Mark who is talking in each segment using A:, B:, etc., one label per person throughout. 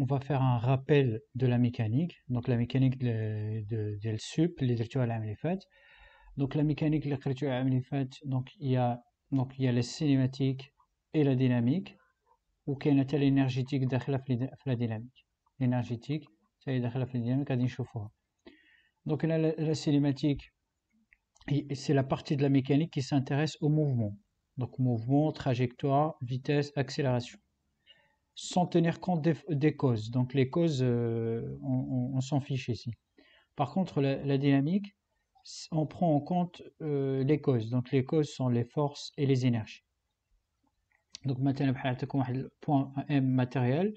A: on va faire un rappel de la mécanique, donc la mécanique de, de, les sup اللي Donc la mécanique les l'écriture à اللي donc il y a donc il y a la cinématique et la dynamique Ou qu'il y a une telle énergétique derrière la dynamique. L'énergétique cest هي داخله la dynamique, غادي Donc là, la, la cinématique c'est la partie de la mécanique qui s'intéresse au mouvement. Donc mouvement, trajectoire, vitesse, accélération sans tenir compte des, causes. Donc les causes, on, s'en fiche ici. Par contre, la, dynamique, on prend en compte les causes. Donc les causes sont les forces et les énergies. Donc maintenant, point M matériel.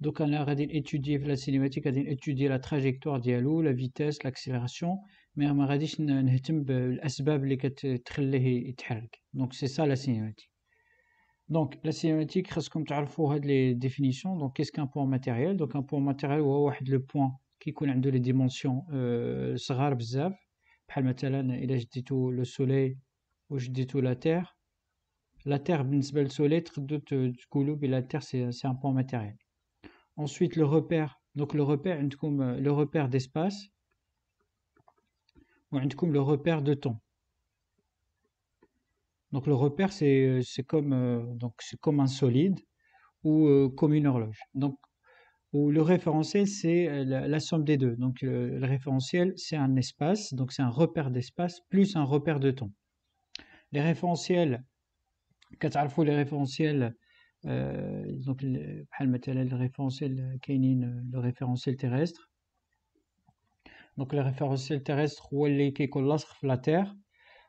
A: Donc on a étudié la cinématique, on étudier la trajectoire dialo, la vitesse, l'accélération, mais on a étudié les causes qui Donc c'est ça la cinématique. Donc, la cinématique reste comme tu as les définitions. Donc, qu'est-ce qu'un point matériel Donc, un point matériel, c'est le point qui connaît les dimensions euh, بحال مثلا le جديتو لو la la terre. terre un point le soleil. Et la terre, c'est un point matériel. ensuite le repère donc le repère euh, le repère d'espace ou le repère de temps donc le repère, c'est comme, euh, comme un solide ou euh, comme une horloge. Donc le référentiel, c'est euh, la, somme des deux. Donc le référentiel, c'est un espace, donc c'est un repère d'espace plus un repère de temps. Les référentiels, quand faut les référentiels, donc le référentiel le référentiel terrestre. Donc le référentiel terrestre, c'est la Terre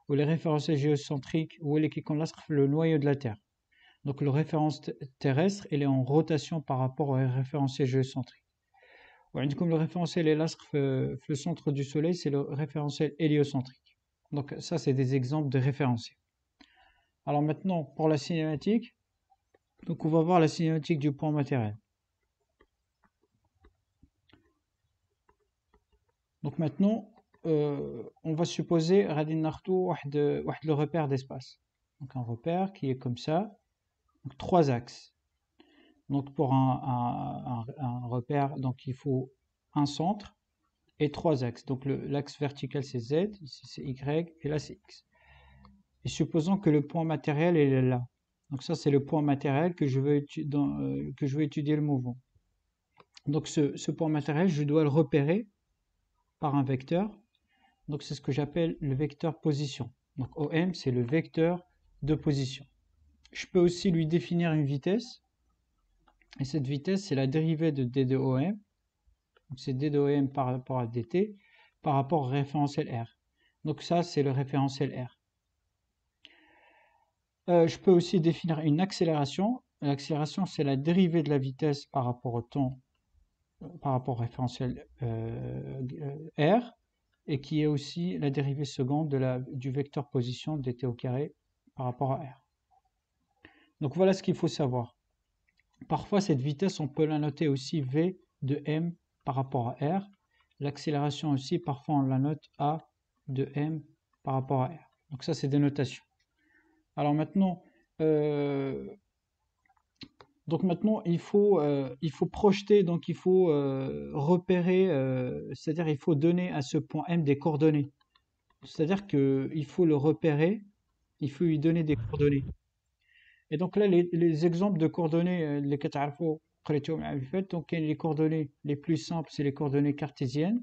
A: ou les références géocentriques ou les qui le noyau de la Terre. Donc le référence terrestre, elle est en rotation par rapport au référentiel géocentrique. Comme comme le référentiel est euh, le centre du Soleil, c'est le référentiel héliocentrique. Donc ça, c'est des exemples de référentiels. Alors maintenant, pour la cinématique, donc on va voir la cinématique du point matériel. Donc maintenant, on va supposer le repère d'espace. Donc un repère qui est comme ça, trois axes. Donc pour un, repère, donc il faut un centre et trois axes. Donc l'axe vertical c'est Z, ici c'est Y et là c'est X. Et supposons que le point matériel est là. Donc ça c'est le point matériel que je veux, étudier, euh, que je étudier le mouvement. Donc ce point matériel, je dois le repérer par un vecteur donc c'est ce que j'appelle le vecteur position. Donc OM, c'est le vecteur de position. Je peux aussi lui définir une vitesse. Et cette vitesse, c'est la dérivée de D de OM. Donc c'est D de OM par rapport à DT par rapport au référentiel R. Donc ça, c'est le référentiel R. Euh, je peux aussi définir une accélération. L'accélération, c'est la dérivée de la vitesse par rapport au temps, par rapport au référentiel euh, euh, R et qui est aussi la dérivée seconde de la, du vecteur position dt au carré par rapport à r. Donc voilà ce qu'il faut savoir. Parfois, cette vitesse, on peut la noter aussi v de m par rapport à r. L'accélération aussi, parfois, on la note a de m par rapport à r. Donc ça, c'est des notations. Alors maintenant, euh, donc maintenant, euh, il faut, projeter, donc il faut euh, repérer, euh, c'est-à-dire il faut donner à ce point M des coordonnées. C'est-à-dire qu'il faut le repérer, il faut lui donner des coordonnées. Et donc là, les, exemples de coordonnées, les donc les coordonnées les plus simples, c'est les coordonnées cartésiennes.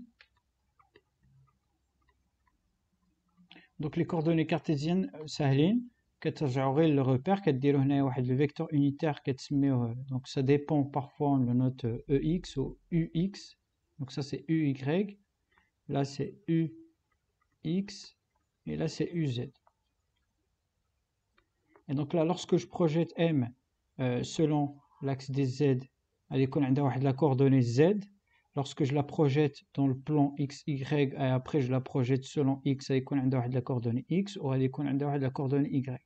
A: Donc les coordonnées cartésiennes, sahlines tu le repère, le vecteur unitaire euh, Donc ça dépend parfois de note euh, EX ou UX. Donc ça c'est UY. Là c'est UX. Et là c'est UZ. Et donc là, lorsque je projette M euh, selon l'axe des Z à l'économie à la coordonnée Z, lorsque je la projette dans le plan XY, et après je la projette selon X à l'économie de la coordonnée X ou à l'économie de la coordonnée Y.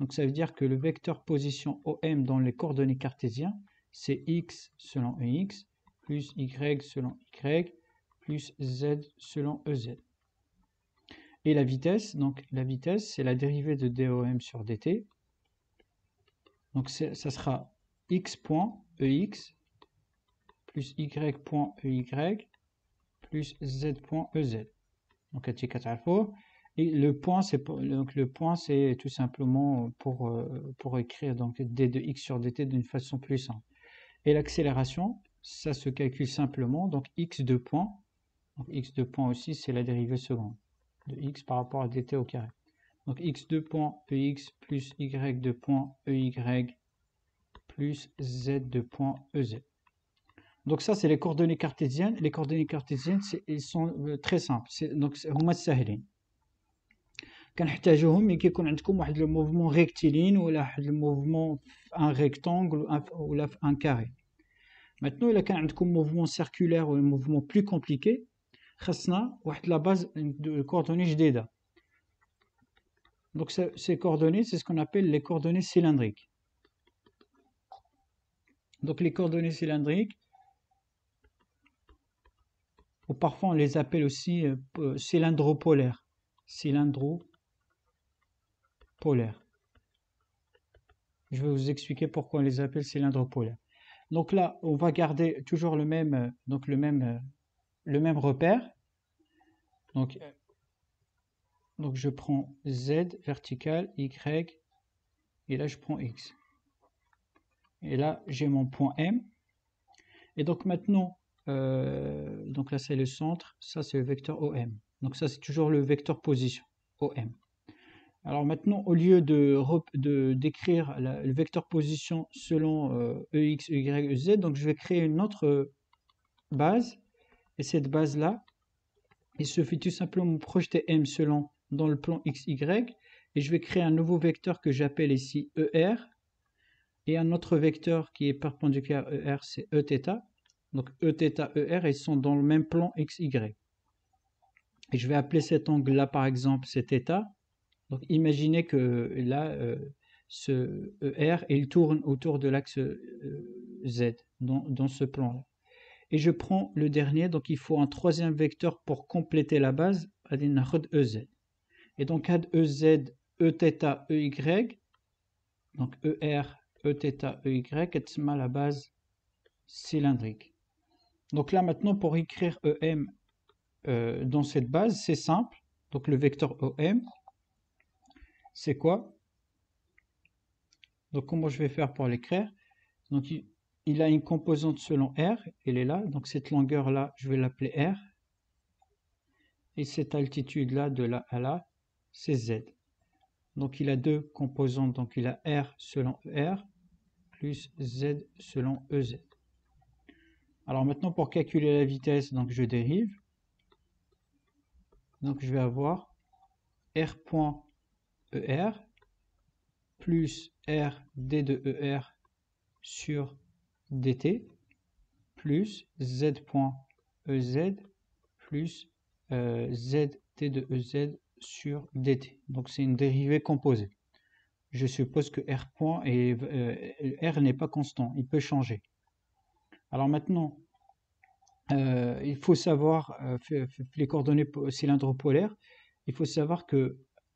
A: Donc ça veut dire que le vecteur position OM dans les coordonnées cartésiennes, c'est x selon EX, plus y selon y, plus z selon ez. Et la vitesse, donc la vitesse, c'est la dérivée de DOM sur dt. Donc ça sera x point ex plus y point ey plus z point ez. Donc à et le point, c'est donc le point, c'est tout simplement pour, euh, pour écrire donc d de x sur dt d'une façon plus simple. Et l'accélération, ça se calcule simplement donc x de point, x de point aussi, c'est la dérivée seconde de x par rapport à dt au carré. Donc x de points e x plus y de point ey plus z de point ez. Donc ça, c'est les coordonnées cartésiennes. Les coordonnées cartésiennes, elles sont euh, très simples. Donc, c'est on y un mouvement rectiligne ou un mouvement en rectangle ou un carré. Maintenant, là, on a un mouvement circulaire ou un mouvement plus compliqué. Chacun a la base de coordonnées Donc, ces coordonnées, c'est ce qu'on appelle les coordonnées cylindriques. Donc, les coordonnées cylindriques, ou parfois on les appelle aussi euh, euh, cylindro-polaire, cylindro cylindro Polaire. Je vais vous expliquer pourquoi on les appelle cylindres polaires. Donc là, on va garder toujours le même, euh, donc le même, euh, le même repère. Donc, euh, donc je prends Z vertical, Y, et là je prends X. Et là, j'ai mon point M. Et donc maintenant, donc là c'est le centre, ça c'est le vecteur OM. Donc ça c'est toujours le vecteur position, OM. Alors maintenant, au lieu de, d'écrire le vecteur position selon euh, EX, Y, Z, donc je vais créer une autre euh, base. Et cette base-là, il suffit tout simplement de projeter M selon dans le plan X, Y. Et je vais créer un nouveau vecteur que j'appelle ici ER. Et un autre vecteur qui est perpendiculaire à ER, c'est Eθ. Donc Eθ, ER, ils sont dans le même plan X, Y. Et je vais appeler cet angle-là, par exemple, cet état donc imaginez que là, euh, ce ER, il tourne autour de l'axe euh, Z dans, ce plan-là. Et je prends le dernier, donc il faut un troisième vecteur pour compléter la base, EZ. Et donc EZ, Eθ, EY, donc ER, Eθ, EY, est la base cylindrique. Donc là maintenant pour écrire EM euh, dans cette base, c'est simple. Donc le vecteur OM, c'est quoi Donc comment je vais faire pour l'écrire Donc il, a une composante selon R, elle est là, donc cette longueur-là, je vais l'appeler R, et cette altitude-là, de là à là, c'est Z. Donc il a deux composantes, donc il a R selon R, plus Z selon EZ. Alors maintenant, pour calculer la vitesse, donc je dérive. Donc je vais avoir R ER plus R D de ER sur DT plus Z point EZ plus euh, Z T de EZ sur DT. Donc c'est une dérivée composée. Je suppose que R point et euh, R n'est pas constant, il peut changer. Alors maintenant, euh, il faut savoir, les coordonnées cylindres polaires, il faut savoir que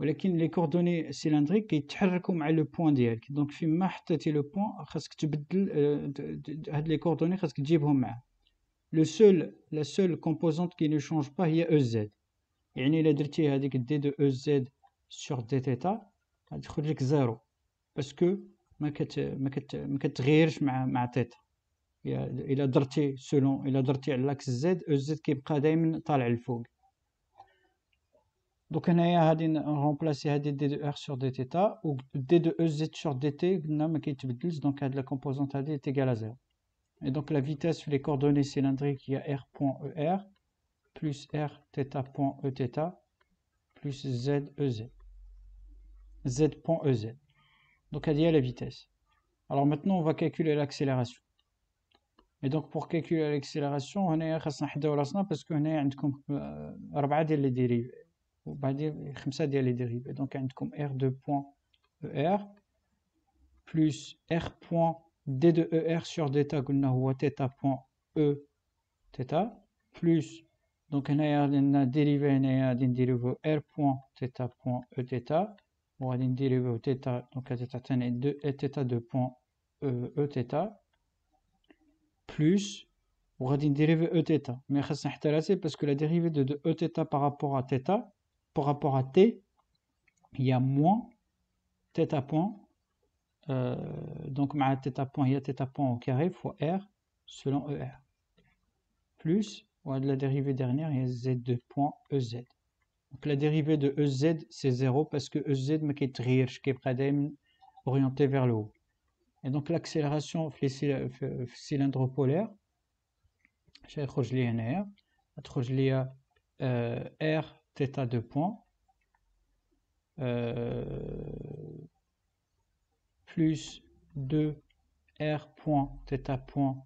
A: ولكن لي كوردوني سيلندريك كيتحركوا مع لو بوان ديالك دونك فين ما حطيتي لو بوان خاصك تبدل آه، هاد لي كوردوني خاصك تجيبهم معاه لو سول لا سول كومبوزونت كي نو شونج با هي او زد يعني الا درتي هذيك دي دو او زد سور دي تيتا غتخرج لك زيرو باسكو ما كت ما كت ما كتغيرش مع مع تيتا الا درتي سولون الا درتي على لاكس زد او زد كيبقى دائما طالع لفوق Donc, on a remplacé d de r sur Dθ, ou d e de ez sur Dt, donc la composante AD est égale à 0. Et donc, la vitesse sur les coordonnées cylindriques, il y a R.ER, e plus Rθ.Eθ, e plus ZEZ. Z.EZ. Donc, elle est la vitesse. Alors maintenant, on va calculer l'accélération. Et donc, pour calculer l'accélération, on a parce qu'on a 4 les donc, on va dire on a comme r 2er e plus R D2 ER sur Theta point E plus donc on a une dérivée R point Theta point E on a une Theta donc 2 e e plus on a une E Theta mais parce que la dérivée de E Theta par rapport à Theta par rapport à T, il y a moins θ point. Euh, donc, ma θ point, il y a θ point au carré fois R selon ER. Plus, de la dérivée dernière, il y a z de point EZ. Donc, la dérivée de EZ, c'est 0 parce que EZ, m'a qui est qui est orienté vers le haut. Et donc, l'accélération cylindre euh, polaire, j'ai R, euh, R theta de points euh, plus 2 r point theta point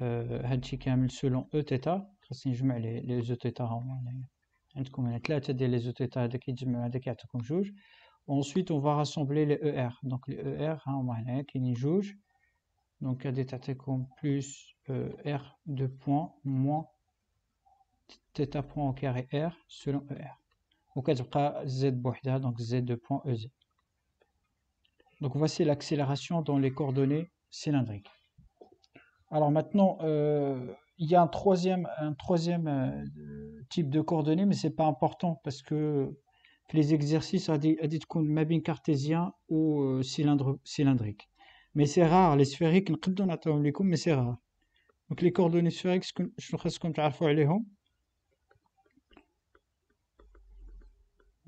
A: euh, selon selon theta si je mets les e theta Ensuite, on va rassembler les ER. Donc, les ER, on va qui Donc, à plus euh, R 2 points moins Theta point au carré R selon e ER. cas Z bohda donc Z de point EZ. Donc voici l'accélération dans les coordonnées cylindriques. Alors maintenant, euh, il y a un troisième, un troisième euh, type de coordonnées, mais ce n'est pas important parce que les exercices ont dit qu'on mabin cartésien ou euh, cylindre, cylindrique. Mais c'est rare, les sphériques, mais c'est rare. Donc les coordonnées sphériques, je ne sais pas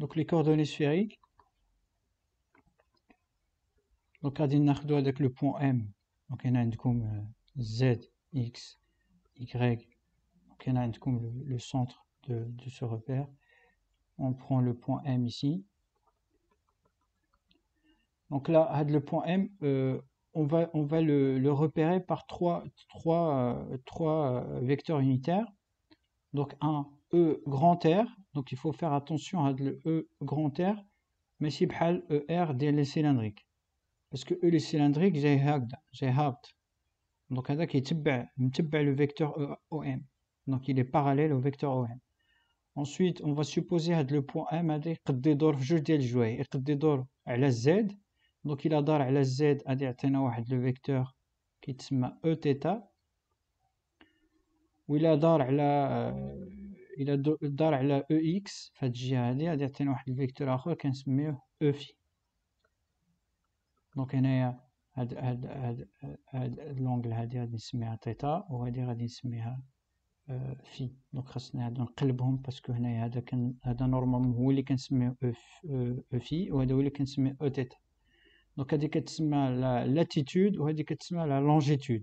A: Donc les coordonnées sphériques. Donc on ناخذو avec le point M. Donc un comme euh, Z, X, Y. Donc a un comme le centre de, ce repère. On prend le point M ici. Donc là, le point M, euh, on va, on va le, repérer par trois, trois, euh, trois vecteurs unitaires donc un E grand R, donc il faut faire attention à le E grand R, mais si bhal ER les cylindrique Parce que E les cylindriques, j'ai habt. Donc il est le vecteur e, OM. Donc il est parallèle au vecteur OM. Ensuite, on va supposer que le point M a des jeux jouer. à la Z. Donc il a dar à la Z, le vecteur qui est E θ. وإلا دار على الى دار على أو e إكس فهاد الجهة هادي غادي يعطينا واحد الفيكتور آخر كنسميوه أو e في دونك هنايا هاد هاد هاد هاد لونجل هادي غادي نسميها تيتا وهادي غادي نسميها في آه، دونك خاصنا هادو نقلبهم باسكو هنايا هذا كان هذا نورمالمون هو اللي كنسميه او آه، في وهذا هو اللي كنسميه او تيتا دونك هادي كتسمى لاتيتود وهادي كتسمى لا لونجيتود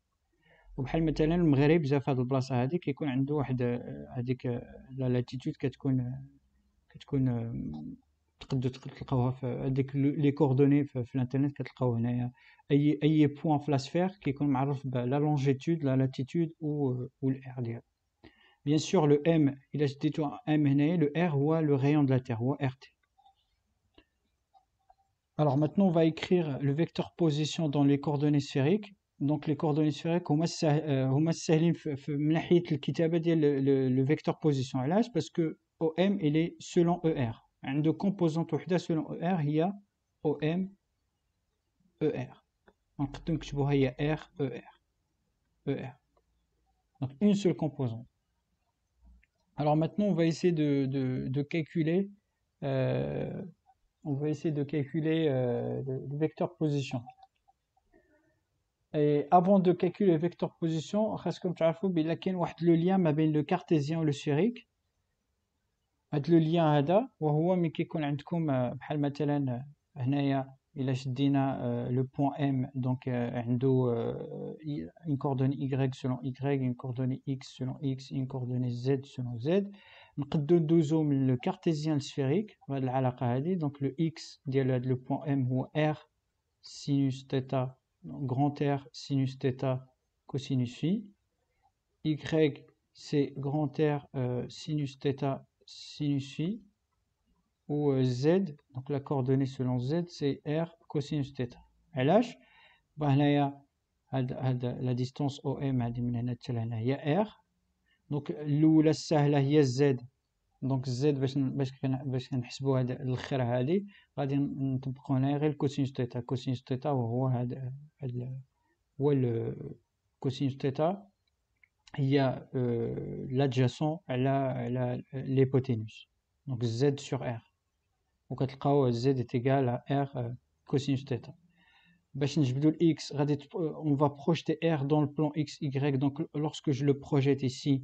A: وبحال مثلا المغرب جا في هاد البلاصه هادي كيكون عنده واحد هذيك لا لاتيتود كتكون كتكون تلقاوها في هذيك لي كوردوني rayon de la terre Alors maintenant, on va écrire le vecteur position dans les coordonnées sphériques donc les coordonnées sphériques on va من le vecteur position علاش parce que om il est selon er عنده composante وحده selon er a om er donc تقدر نكتبوها هي r er er donc une seule composante alors maintenant on va essayer de de calculer euh, on va essayer de calculer euh, le vecteur position et avant de calculer le vecteur position reste comme vousعرفوا qu'il y a lien ma le cartésien et le sphérique had le lien hada ouwa men ki koun andkoum euh, bhal euh, euh, le point m donc a une coordonnée y selon y une coordonnée x selon x une coordonnée z selon z nqdou ndouzou men le cartésien le sphérique had la relation donc le x le point m houa r sinus theta donc grand R sinus θ cosinus phi. Y, c'est grand R euh, sinus θ sinus phi. Ou euh, Z, donc la coordonnée selon Z, c'est R cosinus θ. LH, bah, là, la distance OM, il y a R. Donc, l'oula sahla, il y a Z donc Z parce que parce que parce que on va dire que le cosinus de teta cosinus de teta et c'est le cosinus de teta il y a l'adjacent à l'hypoténuse donc Z sur R donc dans cas Z est égal à R cosinus theta. on va projeter R dans le plan XY donc lorsque je le projette ici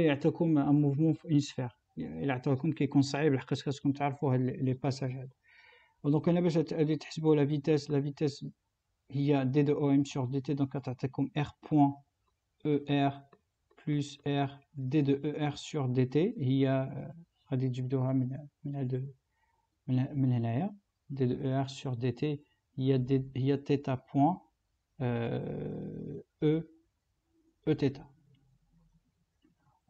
A: Il y a un mouvement, une sphère. Il y a un mouvement qui est consacré à les passages. Donc, on a la vitesse. La vitesse, il y a d de om sur DT. Donc, on a comme R plus R D2ER sur DT. Il y a d sur DT. Il y a d de er sur DT.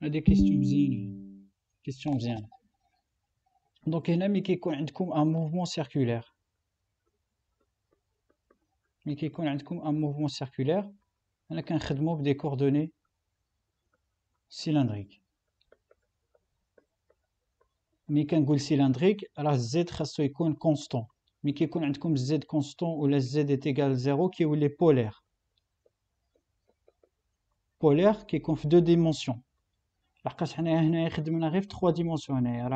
A: Il y a des questions Donc, il y a un mouvement circulaire. Il y a un mouvement circulaire. Il y a un mouvement des coordonnées cylindriques. Il y a un goulot cylindrique. Alors, Z reste constant. Il y a un Z constant où Z est égal à 0, qui est polaire. Polaire, qui est deux dimensions la question arrive trois dimensions. On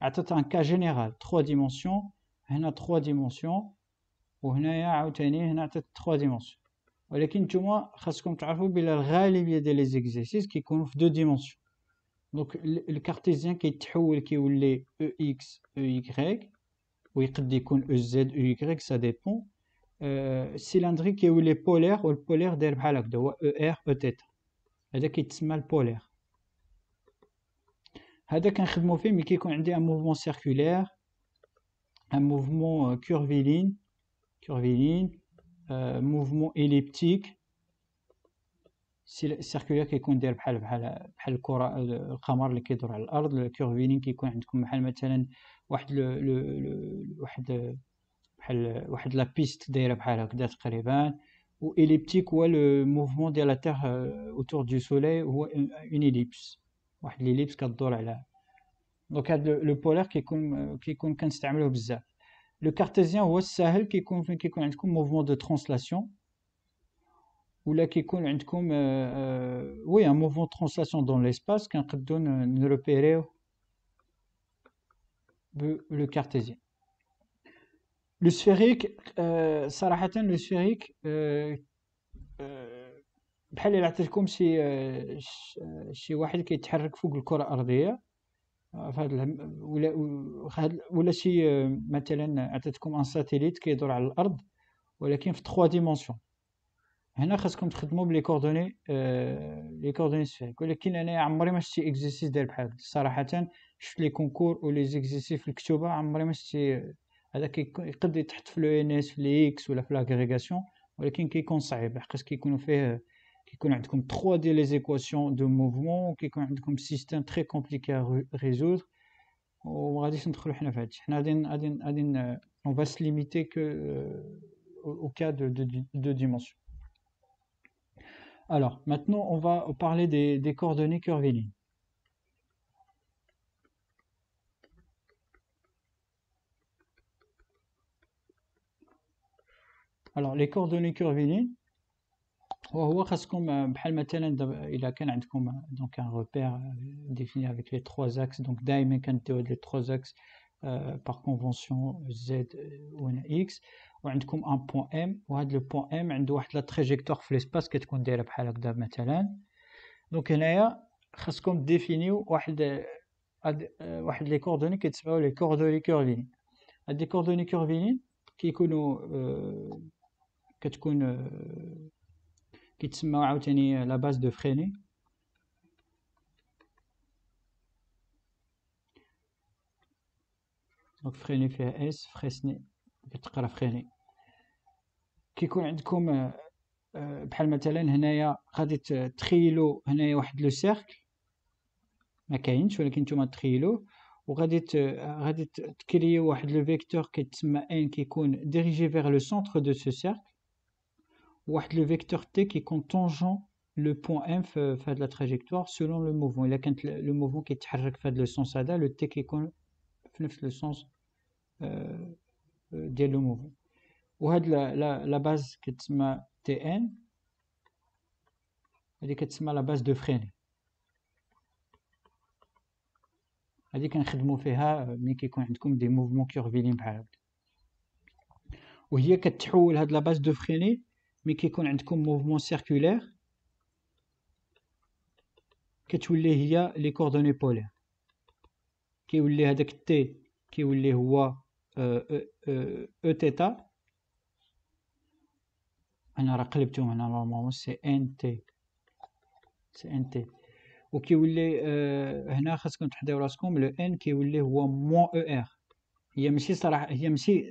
A: à trois dimensions. à trois dimensions. On a à trois dimensions. trois dimensions. On arrive trois dimensions. dimensions. On a à dimensions. On à trois dimensions. un arrive à trois dimensions. dimensions. On le à trois dimensions. dimensions. à dimensions. qui On à هذا كيتسمى البولير هذا كنخدمو فيه ملي كيكون عندي ان موفمون سيركولير ان موفمون كورفيلين كورفيلين موفمون اليبتيك سيركولير كيكون داير بحال بحال بحال الكره القمر اللي كيدور على الارض الكورفيلين كيكون عندكم بحال مثلا واحد لو لو واحد بحال واحد لا بيست دايره بحال هكذا تقريبا ou elliptique ou le mouvement de la Terre euh, autour du Soleil ou une ellipse. L'ellipse qui Donc le polaire qui est comme euh, Le cartésien ou le Sahel qui est un mouvement de translation ou là qui est euh, oui un mouvement de translation dans l'espace qui repère de le cartésien. لو سفيريك صراحه لو سفيريك بحال إلا عطيتكم شي آه، شي آه، شي واحد كيتحرك فوق الكره الارضيه آه، فهاد ولا ولا شي مثلا عطيتكم ان ساتيليت كيدور على الارض ولكن في 3 ديمونسيون هنا خاصكم تخدموا بلي كوردوني لي كوردوني سفيريك ولكن انا عمري ما شفت اكزرسيس داير بحال صراحه شفت لي كونكور ولي زيكزرسيس في الكتوبه عمري ما شفت Alors qui est qui est debout, fléchiness, flex ou la l'agrégation, Mais qui est parce qu'il qui nous fait qui comme 3D les équations de mouvement qui est comme système très compliqué à résoudre. On va se limiter euh, au cas de de dimension. Alors maintenant, on va parler des des coordonnées curvilignes. alors les coordonnées curvilignes il a donc un repère euh, défini avec les trois axes donc diamant les trois axes euh, par convention z euh, ou x a un point m et le point m a la trajectoire dans l'espace qui est donc là il définir les coordonnées qui sont les coordonnées curvilignes les coordonnées curvilignes qui sont كتكون آه، كيتسمى عاوتاني لا باز دو فريني دونك فريني فيها اس فريسني كتقرا فريني كيكون عندكم آه، آه، بحال مثلا هنايا غادي تخيلوا هنايا واحد لو سيركل ما كاينش ولكن نتوما تخيلوه وغادي غادي تكريو واحد لو فيكتور كيتسمى ان كيكون ديريجي فيغ لو سونتر دو سو سيركل Où est le vecteur t qui est en tangente le point F de la trajectoire selon le mouvement. Il a le mouvement qui est tiré de le sens à le t qui est contre le sens euh, euh, de le mouvement. et est la base qui est ma tn Elle est qui est la base de frein. Elle est quand chaque mouvement ha, quand il y a des mouvements qui reviennent parbleu. Où est que le taux la base de frein mais qui est comme mouvement circulaire, que tu les y a les coordonnées polaires, qui est où les adapté, qui est où les voit euh, euh, euh, e theta. On a rappelé tout maintenant normalement c'est nt, c'est nt. Ou qui ou les, on a quand on te dit le n qui est où les voit moins er. Il y a aussi e ça, il y a aussi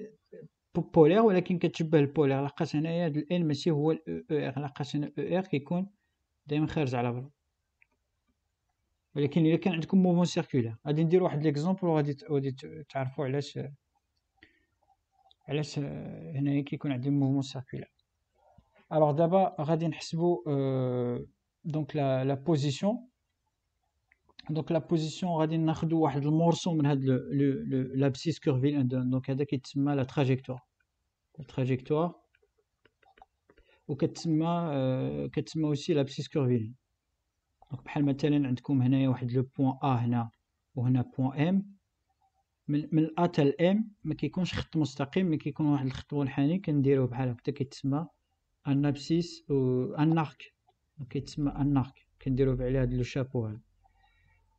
A: بولير ولكن كتشبه البولير لاقاش هنايا هاد الان ماشي هو الاو او e ار لاقاش هنا او e ار كيكون دائما خارج على برا ولكن الا كان عندكم موفمون سيركولير غادي ندير واحد ليكزومبل وغادي غادي تعرفوا علاش علاش آه، هنايا كيكون عندي موفمون سيركولير الوغ دابا غادي نحسبوا دونك لا بوزيسيون دونك لا بوزيسيون غادي ناخذ واحد المورسو من هاد لو لابسيس كورفيل دونك هذا كيتسمى لا تراجيكتوار لا تراجيكتوار وكتسمى كتسمى اوسي لابسيس كورفيل دونك بحال مثلا عندكم هنايا واحد لو بوين ا هنا وهنا بوين ام من من ا حتى الام ما كيكونش خط مستقيم مي كيكون واحد الخط منحني كنديروه بحال هكا كيتسمى ان ابسيس و ان ارك كيتسمى ان ارك كنديروه على هاد لو شابو هذا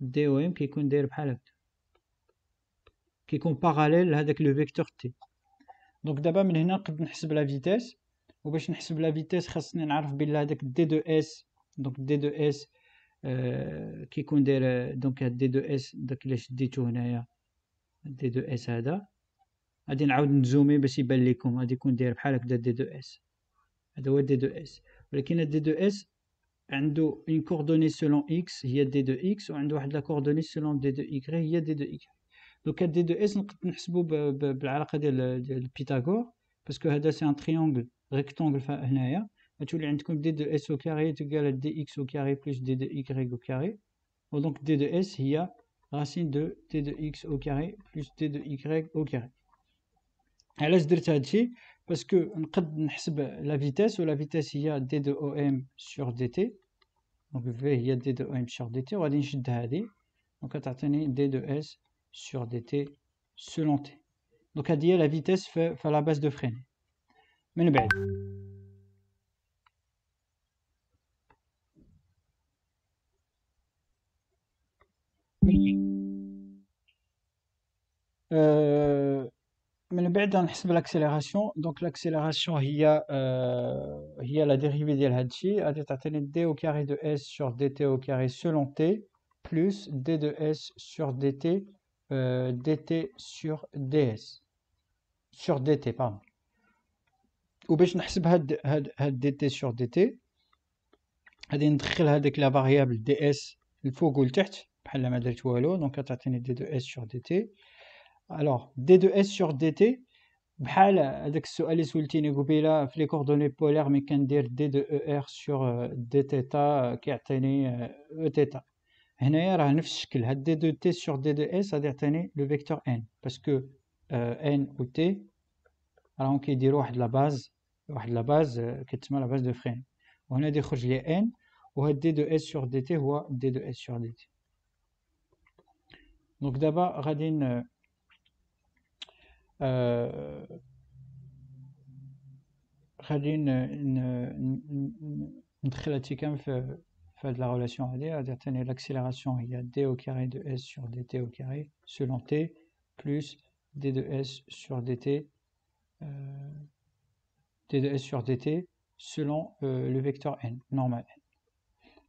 A: دي او ام كيكون داير بحال هكا كيكون باراليل لهداك لو فيكتور تي دونك دابا من هنا نقد نحسب لا فيتيس وباش نحسب لا فيتيس خاصني نعرف بلي هداك دي دو اس دونك دي دو اس كيكون داير دونك هاد دي دو اس داك اللي شديتو هنايا دي دو اس هذا غادي نعاود نزومي باش يبان لكم غادي يكون داير بحال هكدا دي دو اس هذا هو دي دو اس ولكن دي دو اس il a une coordonnée selon x qui est d 2 x et il a une coordonnée selon d 2 dy qui est d 2 y donc dès que on peut calculer par la relation pythagore parce que c'est un triangle rectangle là-bas et vous allez d2s au carré égale dx au plus d 2 carré donc d2s est la racine de d 2 x plus d 2 y au carré elle a ce dit que on peut calculer la vitesse ou la vitesse est d2om sur dt donc il y a D sur DT, on va dire D donc on D S sur DT selon T. Donc à dire la vitesse fait, la base de frein. Mais l'accélération donc l'accélération euh, y a la dérivée de d au carré de s sur dt au carré selon t plus d de s sur dt euh, dt sur ds sur dt pardon dt sur dt ds d de s sur dt alors d2s sur dt, avec les les coordonnées polaires, on peut dire d 2 er sur dtheta qui atteignait etheta. Et derrière, d2t sur d2s a atteint le vecteur n, parce que euh, n ou t, alors on peut dire de la base, au pied de la base, quasiment euh, la base de Fresnel. On a les n, au d2s sur dt ou à d2s sur dt. Donc d'abord, on a euh, euh, fait de la relation à D, à l'accélération, il y a D au carré de S sur DT au carré, selon T, plus D de S sur DT, euh, D de S sur DT, selon euh, le vecteur N, normal N.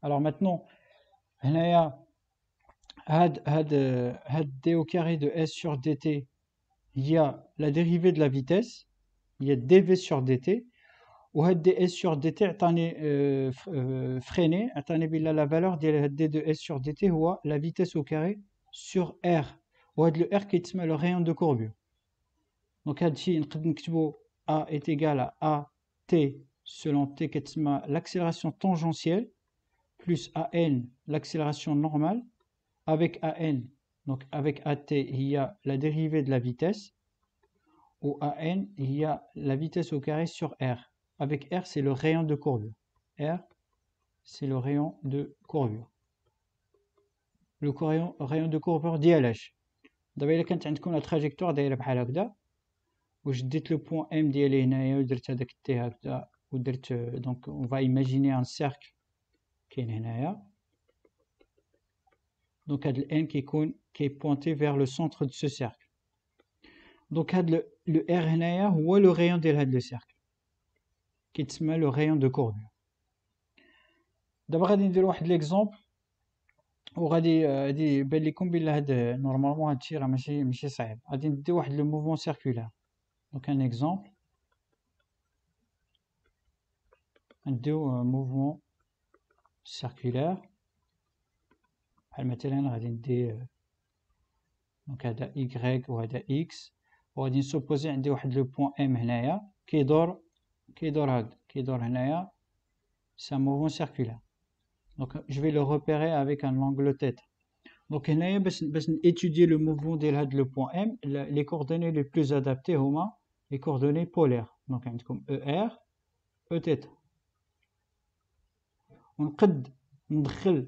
A: Alors maintenant, il y a D au carré de S sur DT, il y a la dérivée de la vitesse il y a dv sur dt ou ds sur dt عطاني la عطاني la valeur de ديال هاد s sur dt ou la vitesse au carré sur r ou le r qui est le rayon de courbure Donc on a est égal à a t selon t qui est l'accélération tangentielle plus an l'accélération normale avec an donc avec AT, il y a la dérivée de la vitesse. Ou AN, il y a la vitesse au carré sur R. Avec R, c'est le rayon de courbure. R, c'est le rayon de courbure. Le rayon, de courbure DLH. D'abord, on كانت عندكم un trajectoire دايره بحال هكذا je M donc le N qui est, qui est pointé vers le centre de ce cercle. Donc le, le R ou le rayon de le cercle, qui est le rayon de courbure. D'abord, on va l'exemple. On des euh, dire que normalement, tirer à M. il y a le mouvement circulaire. Donc, un exemple. On un euh, mouvement circulaire. Par exemple, on va dire que Y ou que X. On va supposer qu'il y a un point M qui est dans ce point-là. C'est un mouvement circulaire. Donc, Je vais le repérer avec un angle tête. Pour étudier le mouvement de ce point M, les coordonnées les plus adaptées sont les coordonnées polaires. Donc, on a ER et On peut entrer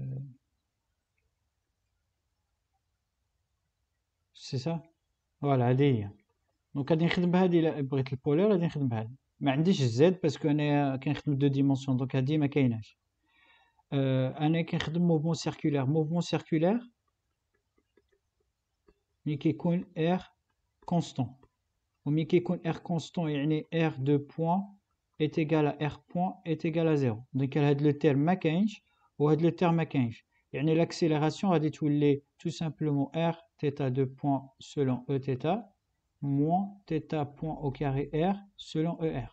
A: Ça voilà, donc à des à z parce qu'on est à euh, de dimensions. donc à m'a euh, mouvement circulaire mouvement circulaire r constant ou r constant et r2 point est égal à r point est égal à zéro donc elle a le terme à ou le à l'accélération à tout simplement r θ de point selon Eθ moins θ point au carré R selon ER.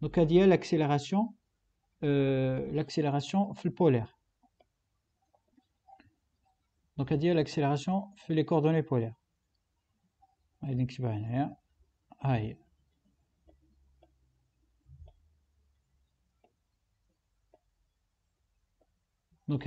A: Donc, à dire l'accélération, l'accélération, euh, l'accélération polaire. Donc, à dire l'accélération fait les coordonnées polaires. donc,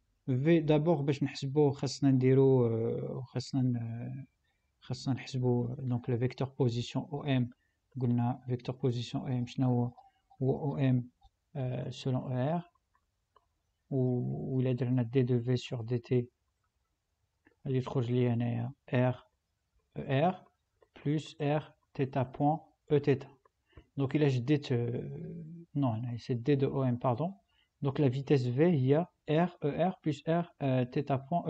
A: d'abord je euh, euh, euh, donc le vecteur position OM on vecteur position OM ou OM selon r ou il a d de v sur dt c'est lié à r plus r theta point e donc il a non d de OM pardon donc la vitesse V, il y a R, plus R, θ, point,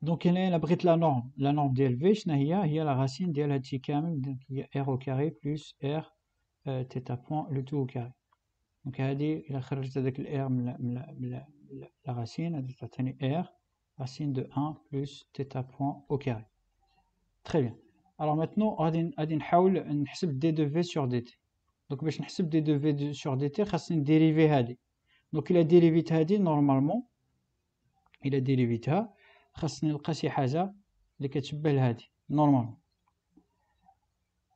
A: Donc elle est la brique la norme. La norme dLV, il y a la racine dLATKM, donc il y a R au carré plus R, θ, point, le tout au carré. Donc elle a dit, il a R, la racine, elle a R, racine de 1 plus θ, point, au carré. Très bien. Alors maintenant, on va de un D de V sur DT. Donc, je vais d 2v sur dt, je vais dériver HD. Donc, il a dérivé HD normalement. Il a dérivé HD. Je vais faire des choses qui sont HD. Normalement.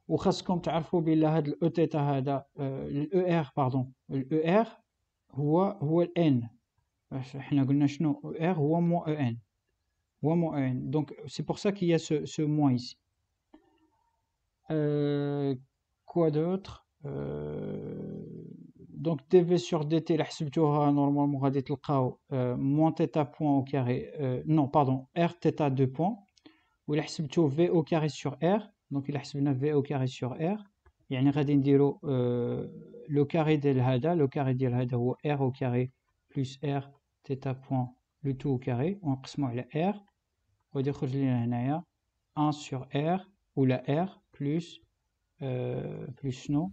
A: Ou je vais faire des choses qui sont HD. L'ER, pardon. L'ER, ou l'N. Je vais faire ou moins EN. Ou moins EN. Donc, c'est pour ça qu'il y a ce, ce moins ici. Euh, quoi d'autre euh, donc dv sur dt la subtura normalement va être euh, moins theta point au carré euh, non pardon r theta deux points ou la subtura v au carré sur r donc il a v au carré sur r il y a une le carré de hada le carré de hada est r au carré plus r theta point le tout au carré en passant la r on va dire 1 sur r ou la r plus plus non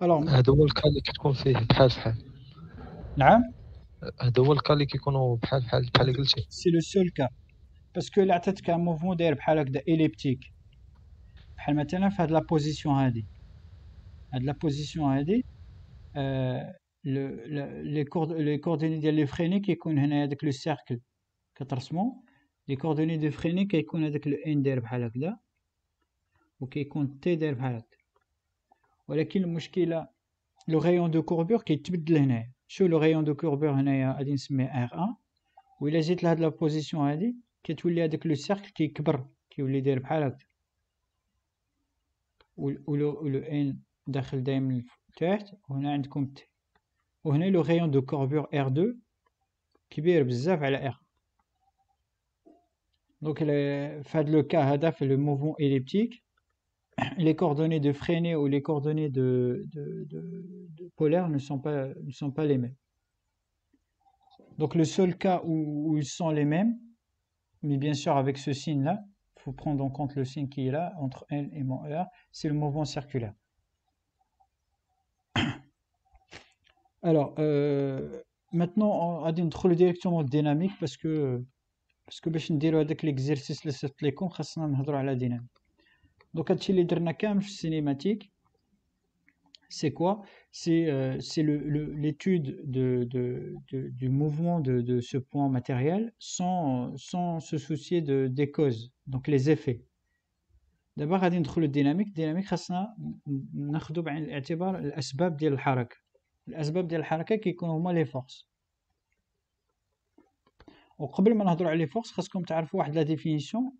A: Parce que la tête qui a un mouvement d'air, parle elliptique. elle maintenant à de la position à de la position de de la position à de la position de la position de la position voilà qui est le rayon de courbure qui est plus de l'un sur le rayon de courbure on a admettre r1 Il les états la position a dit que tu veux dire que le cercle qui est plus qui veux dire plus large où le le n dans le dans le test on a un compte on a le rayon de courbure r2 qui est plus grand que r donc le cas a fait le mouvement elliptique les coordonnées de Freinet ou les coordonnées de, polaire ne sont, pas, ne sont pas les mêmes. Donc le seul cas où, ils sont les mêmes, mais bien sûr avec ce signe-là, il faut prendre en compte le signe qui est là, entre L et mon R, c'est le mouvement circulaire. Alors, euh, maintenant, on va ندخلوا directement dynamique parce que parce que vous avec l'exercice dynamique. Donc, à اللي درنا كامل c'est quoi C'est euh, l'étude de, du mouvement de, ce point matériel sans, sans se soucier des causes, donc les effets. D'abord, on va le dynamique. Dynamique, on va prendre en compte les سبب ديال الحركة. الأسباب ديال الحركة sont les وقبل ما نهضروا على لي forces, خاصكم تعرفوا واحد لا définition.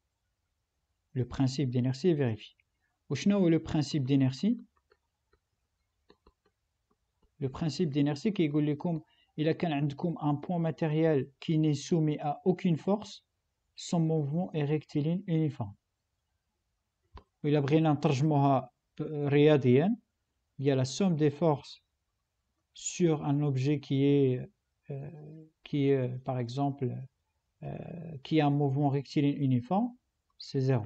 A: le principe d'inertie est vérifié. Ou le principe d'inertie Le principe d'inertie qui est comme il a un point matériel qui n'est soumis à aucune force, son mouvement est rectiligne uniforme. Il a brillant euh, il y a la somme des forces sur un objet qui est, euh, qui euh, par exemple, qui a un mouvement rectiligne uniforme, c'est zéro.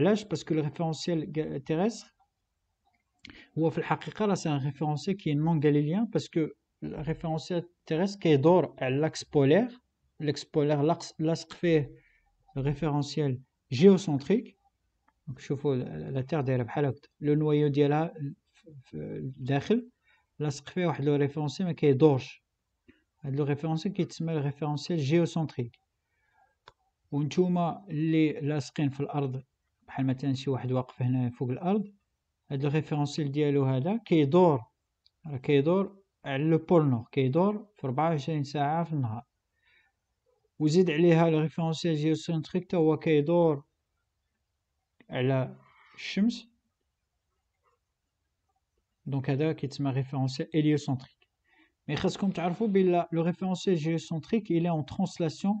A: là, parce que le référentiel terrestre, ou en fait, c'est un référentiel qui est non galiléen, parce que le référentiel terrestre qui est d'or l'axe polaire, l'axe polaire, l'axe fait référentiel géocentrique. Donc, je la Terre derrière le noyau d'Yala, l'axe fait le référentiel qui est d'orge. Le référentiel qui est le référentiel géocentrique. Ou une chouma, les Terre بحال مثلا شي واحد واقف هنا فوق الارض هاد الريفيرونسيل ديالو هذا كيدور راه كيدور على لو بول نور كيدور في 24 ساعه في النهار وزيد عليها لو الريفيرونسيل جيوسنتريك حتى هو كيدور على الشمس دونك هذا كيتسمى ريفيرونسيل اليوسنتريك مي خاصكم تعرفوا بلا لو ريفيرونسيل جيوسنتريك الى اون ترانسلاسيون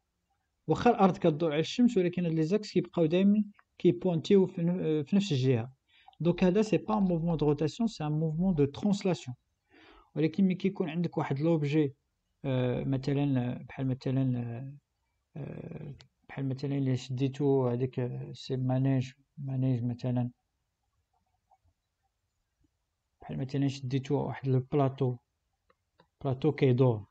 A: واخا الارض كدور على الشمس ولكن لي زاكس كيبقاو دائما كيبونتيو آه، في نفس الجهه دونك هذا سي با موفمون دو روتاسيون سي ان موفمون دو ترانسلاسيون ولكن ملي كيكون عندك واحد لوبجي آه، مثلا آه، بحال مثلا بحال مثلا اللي شديتو هذيك سي مانيج مانيج مثلا بحال مثلا شديتو واحد البلاطو بلاطو كيدور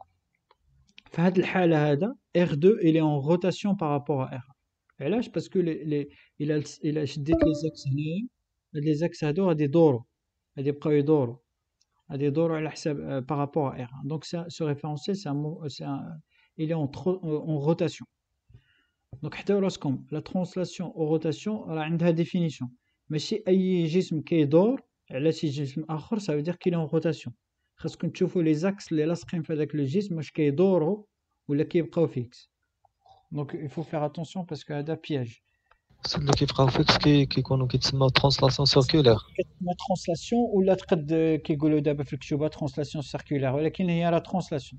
A: Fadl Hada, R2, il est en rotation par rapport à R1. Et parce que les, les, il a, il a dit les axes, les axes à dos, à des doros, à des preuves doros, à des doros par rapport à R1. Donc, ça, ce référentiel, c'est un mot, c'est un, il est en, en rotation. Donc, lorsqu'on la translation en rotation elle a une définition. Mais si il y a un jisme qui est d'or, là, si a un jisme à ça veut dire qu'il est en rotation. Parce qu'on trouve les axes, les lasers qui font des logismes, je qui est droit ou le qui est fixe. Donc il faut faire attention parce qu'il y a des pièges.
B: C'est le qui est fixe qui est quand on quitte translation circulaire.
A: Ma translation ou la qui est que d'abfluxion bas translation circulaire. Oui, là qu'il n'y a la translation.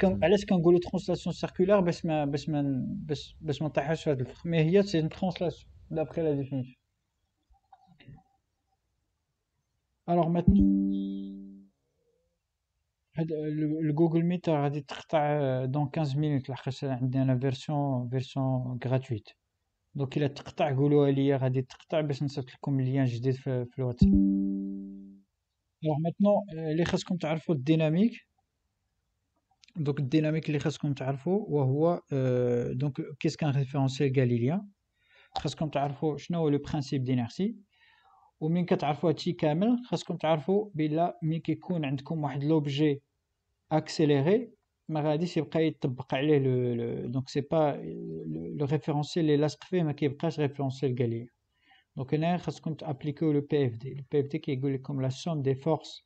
A: Alors mm. est-ce qu'un gaulle de translation circulaire baisse ma baisse ma baisse baisse mon tarif sur l'autre. Mais c'est une translation d'après la définition. Alors maintenant. هاد الجوجل ميت غادي تقطع دون 15 مينوت لحقاش عندنا فيرسيون فيرسيون غراتويت دونك الا تقطع قولوها ليا غادي تقطع باش نصيفط لكم ليان جديد في, في الواتساب دونك ميتنون اللي خاصكم تعرفوا الديناميك دونك الديناميك اللي خاصكم تعرفوا وهو دونك كيس كان ريفيرونسيال غاليليان خاصكم تعرفوا شنو هو لو برينسيپ دينيرسي ومن كتعرفوا هادشي كامل خاصكم تعرفوا بلا ملي كيكون عندكم واحد لوبجي اكسيليري ما غاديش يبقى يطبق عليه لو دونك سي با لو ريفيرونسيال اللي لاصق فيه ما كيبقاش ريفيرونسيال كاع دونك هنا خاصكم تابليكيو لو بي اف دي لو بي اف دي كيقول لكم لا سوم دي فورس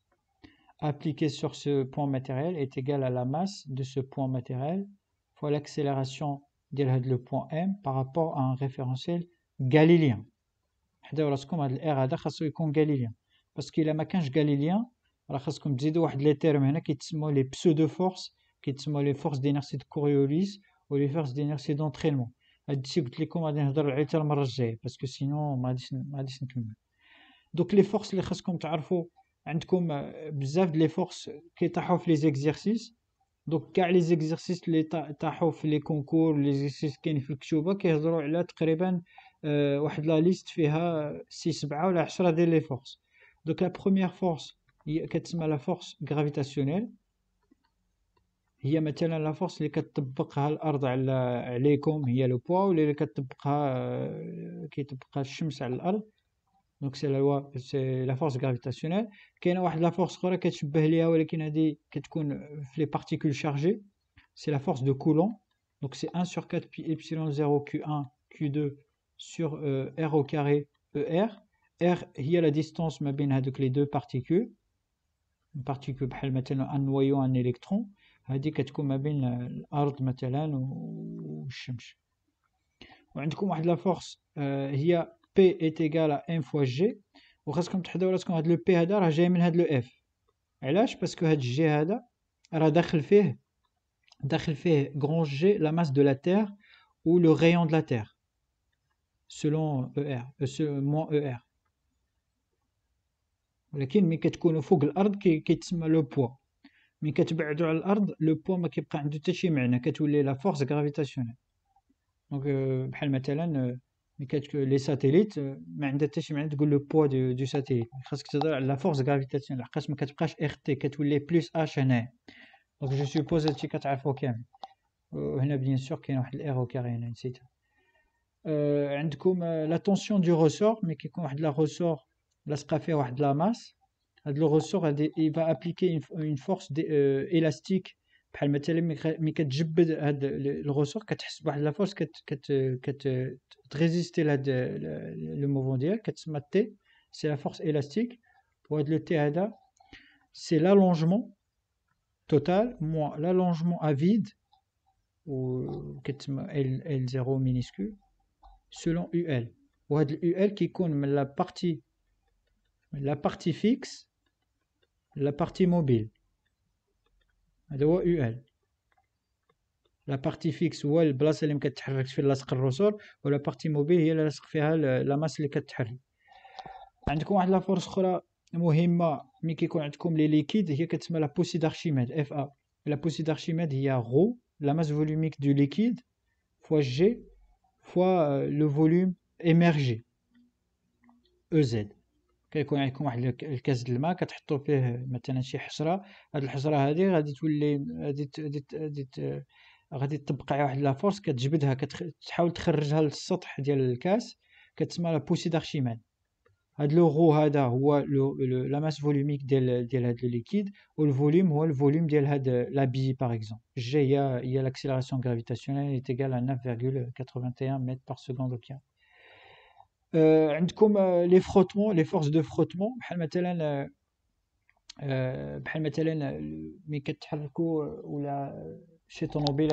A: appliquée sur ce point matériel est égale à la masse de ce point matériel fois l'accélération de le point M par rapport à un référentiel galiléen. حداو راسكم هاد الاغ هذا خاصو يكون غاليليان باسكو الا ما كانش غاليليان راه خاصكم تزيدوا واحد لي تيرم هنا كيتسموا لي بسودو فورس كيتسموا لي فورس دينيرسي دو كوريوليس و لي فورس دينيرسي دونترينمون هادشي قلت لكم غادي نهضر عليه حتى المره الجايه باسكو سينو ما غاديش ما غاديش نكمل دوك لي فورس اللي خاصكم تعرفوا عندكم بزاف لي فورس كيطيحوا في لي زيكزيرسيس دوك كاع لي زيكزيرسيس اللي طاحوا في لي كونكور لي زيكزيرسيس كاين في الكتوبه كيهضروا على تقريبا Il y liste fait 6 ou 7 forces. La 1ère force est la force gravitationnelle. C'est la force qui appuie sur le poids de l'éclat ou qui appuie sur C'est la force gravitationnelle. la force qui est dans les particules chargées. C'est la force de Coulomb. C'est 1 sur 4 pi y0 q1 q2 sur R au carré ER. R, il y la distance entre les deux particules. Une particule, un noyau, un électron. a كتكون ما بين الارض مثلا est وعندكم واحد لا فورس هي P ايت ايغال ام فوا p وخاصكم تحضروا راسكم هاد لو بي هذا راه جاي من لو اف علاش باسكو هاد à هذا راه داخل فيه داخل فيه جي لا ou le rayon de la Terre selon ER, ce euh, moins ER. Mais quand on est l'ard la terre, le poids Mais quand on est sur la le poids ne pas la force gravitationnelle. Donc, par exemple, les satellites, on le poids du, satellite. c'est la force gravitationnelle. Parce que RT, est plus HN. Donc, je suppose que tu sais euh, qu'il y a bien sûr, il y a un euh vous euh, avez la tension du ressort mais qui est a quand la ressort là c'est la masse euh le ressort il va appliquer une force élastique par exemple quand tu jettes ce ressort la as une force euh, qui résiste le mouvement diret c'est la force élastique pour être le T c'est l'allongement total moins l'allongement à vide ou qui s'appelle 0 minuscule selon UL. Ouad UL qui connaît la partie la partie fixe, la partie mobile. Adoua UL. La partie fixe ou le blase qui est la sur l'asque rosor ou la partie mobile qui est l'asque fait la masse qui est tiré. Quand vous avez la force chora mohima mais qui quand vous avez les liquides qui est la poussée d'Archimède FA. La poussée d'Archimède il y a rho la masse volumique du liquide fois g fois euh, le volume émergé EZ كيكون عندكم واحد الكاس د الماء كتحطوا فيه مثلا شي حشره هاد الحشره هادي غادي تولي غادي غادي غادي تطبق عليها واحد لافورس كتجبدها كتحاول تخرجها للسطح ديال الكاس كتسمى لا بوسي دارشيمان le rho hada ou la masse volumique de la liquide ou le volume ou le volume la de la bille par exemple il y a l'accélération gravitationnelle est égale à 9,81 mètres par seconde au carré. comme euh, euh, les frottements les forces de frottement par exemple mais quand tu le ou la chez ton le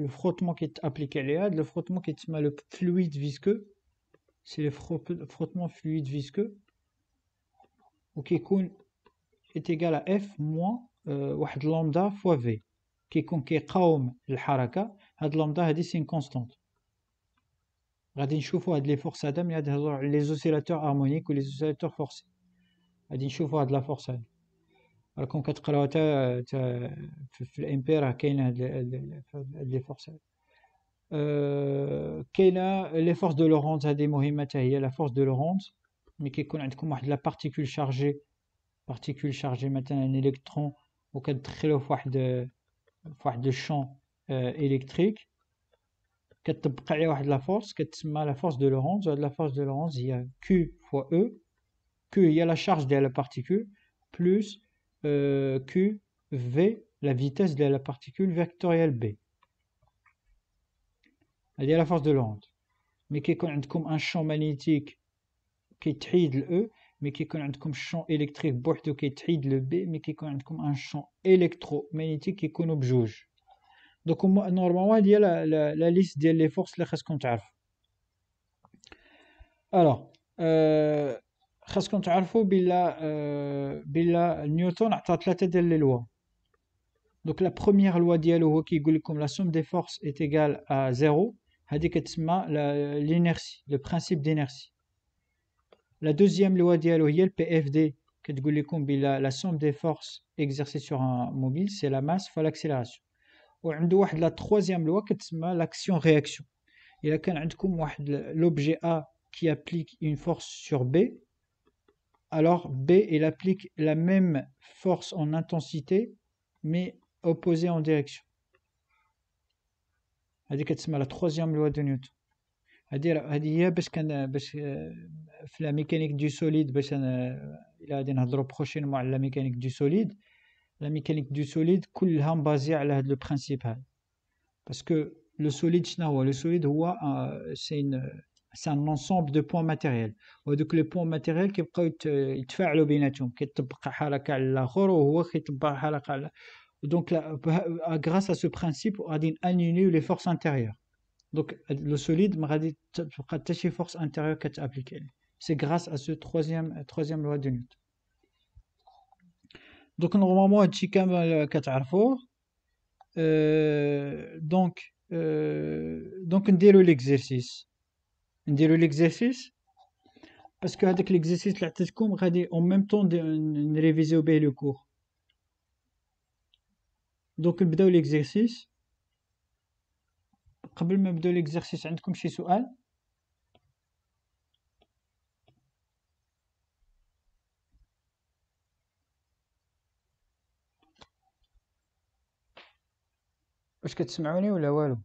A: le frottement qui est appliqué à l'air le frottement qui est le fluide visqueux c'est le frottement fluide visqueux, Qui est égal à F moins euh, lambda fois V. Kekun qui est Kaum le Haraka, had lambda a c'est une constante. On va voir de l'efforce Adam, les oscillateurs harmoniques ou les oscillateurs forcés. Radin Choufo a de la force Adam. Alors, quand tu as le MPR, il y quelle euh, est les forces de Lorentz à démontrer maintenant il y a la force de Lorentz mais quest connaît qu'on de la particule chargée particule chargée maintenant un électron au cas de très fort de fort de champ euh, électrique qu'est-ce la force quest la force de Lorentz la force de Lorentz il y a q fois e q il y a la charge de la particule plus euh, q v la vitesse de la particule vectorielle b c'est la force de l'onde mais qui est comme un champ magnétique qui tride le e, mais qui est comme un champ électrique pour qui tride le b mais qui est comme un champ électromagnétique qui est conjugué donc normalement il y a la liste des les forces que vous devez savoir alors que vous devez savoir c'est que Newton a trois lois donc la première loi dit que la somme des forces est égale à zéro l'inertie le principe d'inertie la deuxième loi ديالو PFD, que اف la somme des forces exercées sur un mobile c'est la masse fois l'accélération La la troisième loi l'action réaction a l'objet A qui applique une force sur B alors B applique la même force en intensité mais opposée en direction c'est la troisième loi de Newton. C'est-à-dire parce que, la mécanique du solide, parce la mécanique du solide, la mécanique du solide, tout l'homme basé à l'aide principe Parce que le solide c'est le solide un ensemble de points matériels. Donc les points matériels qui peuvent, être fait à qui donc euh, grâce à ce principe on annule les forces intérieures donc le solide غادي تبقى forces intérieures force intérieure appliquées. c'est grâce à ce troisième troisième loi de Newton donc normalement هادشي كامل كتعرفوه donc euh, donc dit l'exercice On déroule l'exercice parce que l'exercice la عطيتكم غادي en même temps réviser به le cours دونك نبداو ليكزيرسيس قبل ما نبداو ليكزيرسيس عندكم شي سؤال واش كتسمعوني ولا والو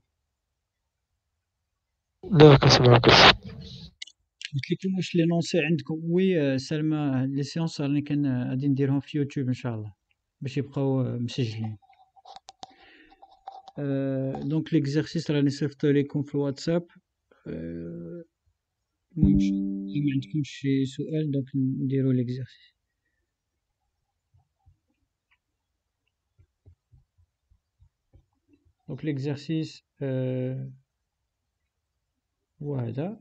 B: لا كنسمعك
A: قلت لكم واش لي نونسي عندكم وي آه، سلمى لي سيونس راني كان آه، غادي نديرهم في يوتيوب ان شاء الله باش يبقاو آه، مسجلين Euh, donc l'exercice à la NSF Telecom pour WhatsApp. Euh, je maintenant chez Souel, donc déroule l'exercice. Donc l'exercice, euh, voilà.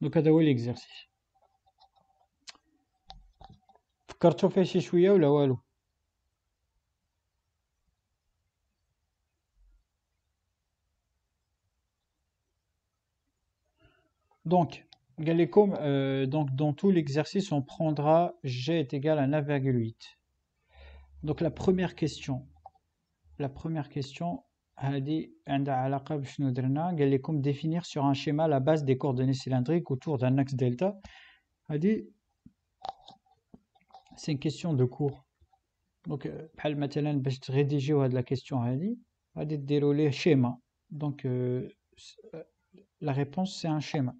A: Donc, هذا l'exercice ليكزارسيس Donc, Galécom, euh, donc dans tout l'exercice, on prendra G est égal à 9,8. Donc la première question, la première question, y a dit, elle est comme définir sur un schéma la base des coordonnées cylindriques autour d'un axe delta. a dit, c'est une question de cours. Donc, elle m'a dit, rédiger la question, elle a dit, dérouler schéma. Donc, euh, euh, la réponse, c'est un schéma.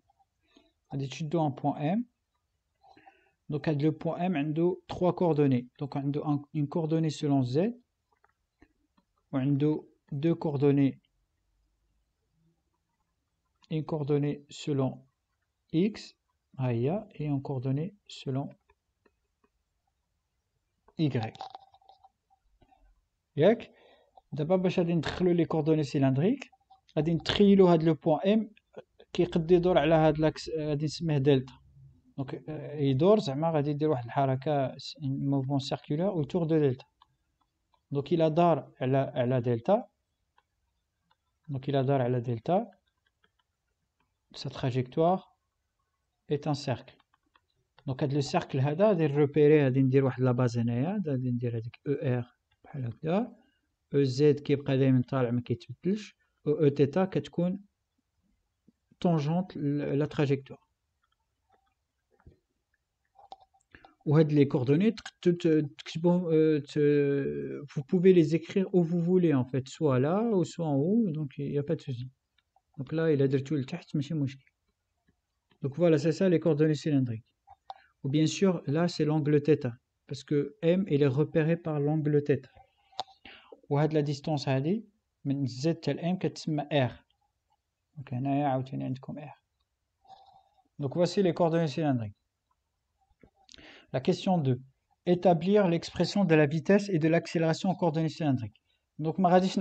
A: On a dit, un point M. Donc, le point M, a trois coordonnées. Donc, une coordonnée selon Z deux coordonnées, une coordonnée selon x, et une coordonnée selon y. D'abord, je les coordonnées cylindriques. Je le point M qui l'axe euh, delta. Donc, euh, il mouvement circulaire autour de delta. Donc, il a a la delta, donc il adore à la delta. Sa trajectoire est un cercle. Donc le cercle hada de repérer à dire la base ER e EZ e qui est prédimental, de qui est e tangente la trajectoire. وهاد لي coordonnées coordonnées vous pouvez les écrire où vous voulez en fait soit là ou soit en haut donc il n'y a pas de souci donc là il a le لتحت ماشي مشكل donc voilà c'est ça les coordonnées cylindriques ou bien sûr là c'est l'angle θ parce que m il est repéré par l'angle θ de la distance à z à m كتسمى r donc r donc voici les coordonnées cylindriques la question 2. Établir l'expression de la vitesse et de l'accélération en coordonnées cylindriques. Donc, ma radis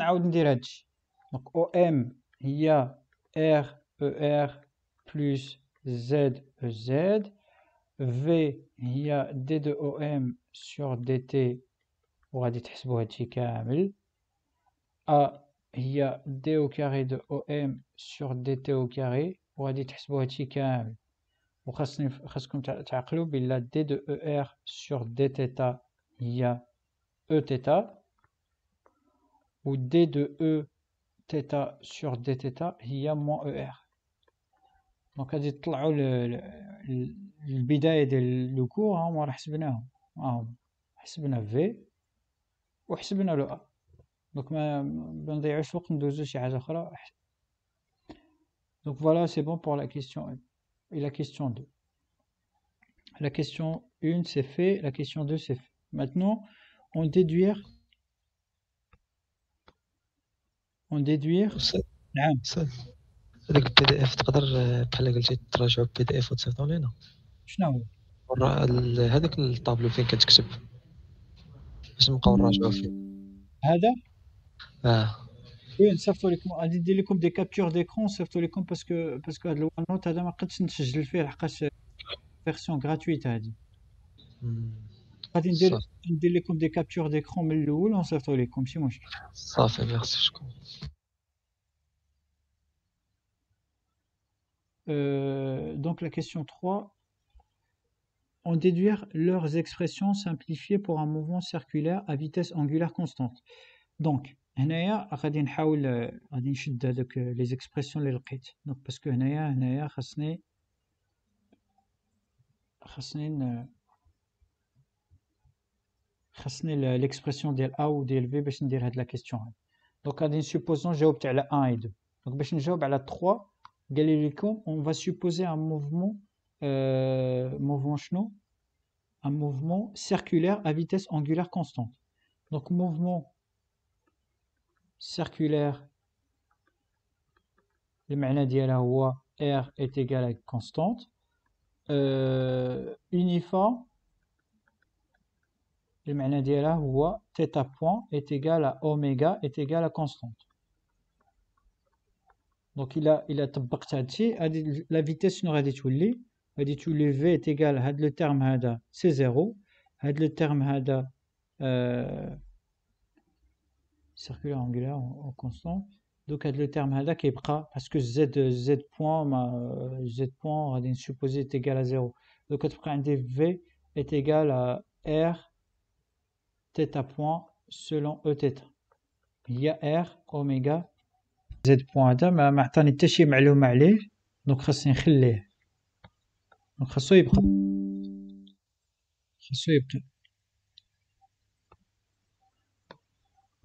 A: Donc, OM, il y a RER e, plus ZEZ. E, Z. V, il y a D de OM sur DT وغادي la هادشي كامل A a D au carré de OM sur DT au carré وغادي la هادشي كامل D خاصكم تعقلوا sur D دو il y a دي تيتا هي او تيتا و دي sur او تيتا moins دي Donc, هي موان غادي تطلعوا البدايه ديال لو هاهم حسبنا وحسبنا لو دونك ما Donc voilà, c'est bon pour la question et la question 2. La question 1, c'est fait. La question 2, c'est fait. Maintenant, on déduire... On déduire... هذاك البي
B: دي اف تقدر بحال قلتي تراجعو بي دي اف وتصيفطو لينا شنو هو ورا هذاك الطابلو فين كتكتب باش نبقاو نراجعو فيه هذا اه
A: oui on sait faire tous les comptes elle dit des captures d'écran sur tous les comptes parce que parce que note je le fais la version gratuite elle dit elle dit des comptes des captures d'écran mais le ou l'un sur tous les comptes si moi
B: ça fait merci je comprends
A: euh, donc la question 3 on déduire leurs expressions simplifiées pour un mouvement circulaire à vitesse angulaire constante donc هنايا غادي نحاول غادي نشد هادوك لي زيكسبرسيون اللي لقيت دونك باسكو هنايا هنايا خاصني خاصني خاصني ليكسبرسيون ديال ا و ديال بي باش ندير هاد لا كيسيون هادي دونك غادي نسوبوزون جاوبت على 1 و 2 دونك باش نجاوب على 3 قال لي لكم اون فا سوبوزي ان موفمون euh, mouvement chenon, un mouvement circulaire à vitesse angulaire constante. Donc mouvement circulaire le ديالها R est égal à constante euh, uniforme le ديالها هو θ point est égal à oméga est égal à constante donc il a il a la vitesse nous a dit que le v est égal à le terme là c'est 0 le terme euh, circulaire, angulaire, en constant. Donc, le terme là qui est pra, parce que z, z point, euh, z point, on va supposer est égal à zéro Donc, on v est égal à r theta point selon e theta. Il y a r oméga z point. maintenant Donc, on va faire Donc, on va faire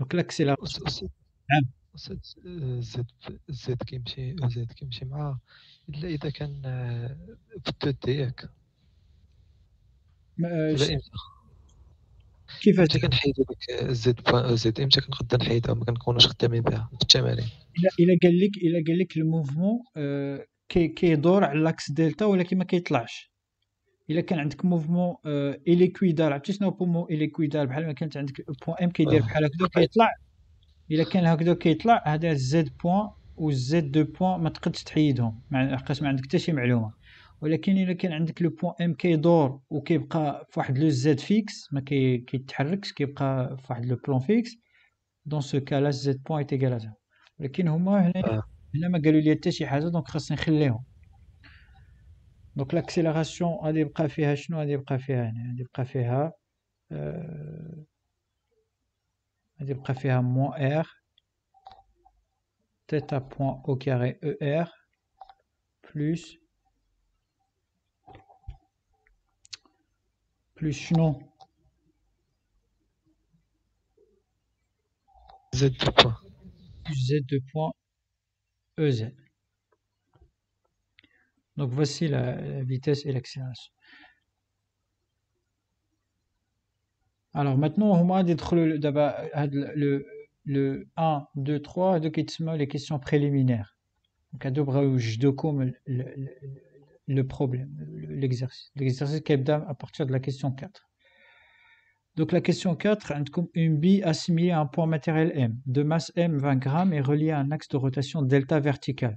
A: دونك لاكسيليراسيون نعم زد زد كيمشي زد كيمشي مع الا اذا
B: كان في التو دي ياك كيفاش امتى كنحيدو ديك زد زد امتى كنقدر نحيدها ما كنكونوش خدامين بها في التمارين
A: الا الا قال لك الا قال لك الموفمون كيدور على لاكس دلتا ولكن ما كيطلعش الا كان عندك موفمون اليكويدال آه، عرفتي شنو بومو اليكويدال بحال ما كانت عندك بوان ام كيدير آه، بحال هكذا كيطلع الا كان هكذا كيطلع هذا زد بوان والزد دو بوان ما تقدش تحيدهم لحقاش ما عندك حتى شي معلومه ولكن الا كان عندك لو بوان ام كيدور وكيبقى فواحد لو زد فيكس ما كيتحركش كيبقى فواحد لو بلون فيكس دون سو كالا زد بوان ايتيغال ولكن هما هنا آه. هنا ما قالوا لي حتى شي حاجه دونك خاصني نخليهم Donc l'accélération, elle est فيها شنو on est فيها هنا on moins r θ point au carré er plus plus non z de z e donc voici la, vitesse et l'accélération. Alors maintenant, on va le, le 1, 2, 3, les questions préliminaires. Donc, à le problème, l'exercice. L'exercice qui est à partir de la question 4. Donc la question 4, une bille assimilée à un point matériel m de masse m 20 g est reliée à un axe de rotation delta vertical.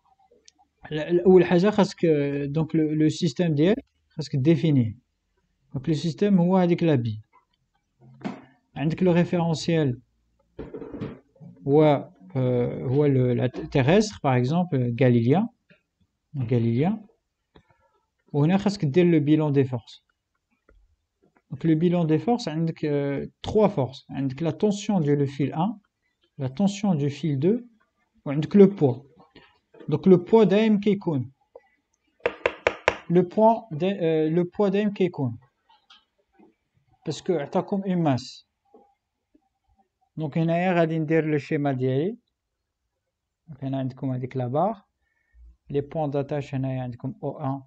A: Le système parce est défini. Le système est avec la Le référentiel est euh, la terrestre, par exemple Galiléa. On a quasque dès le bilan des forces. Le bilan des forces a trois forces. La tension du fil 1, la tension du fil 2, le poids. Donc le poids d'AM qui est Le poids d'AM qui est Parce que tu comme une masse. Donc il y a un le schéma d'IRI. Donc il y a comme avec la barre. Les points d'attache, il y a comme O1,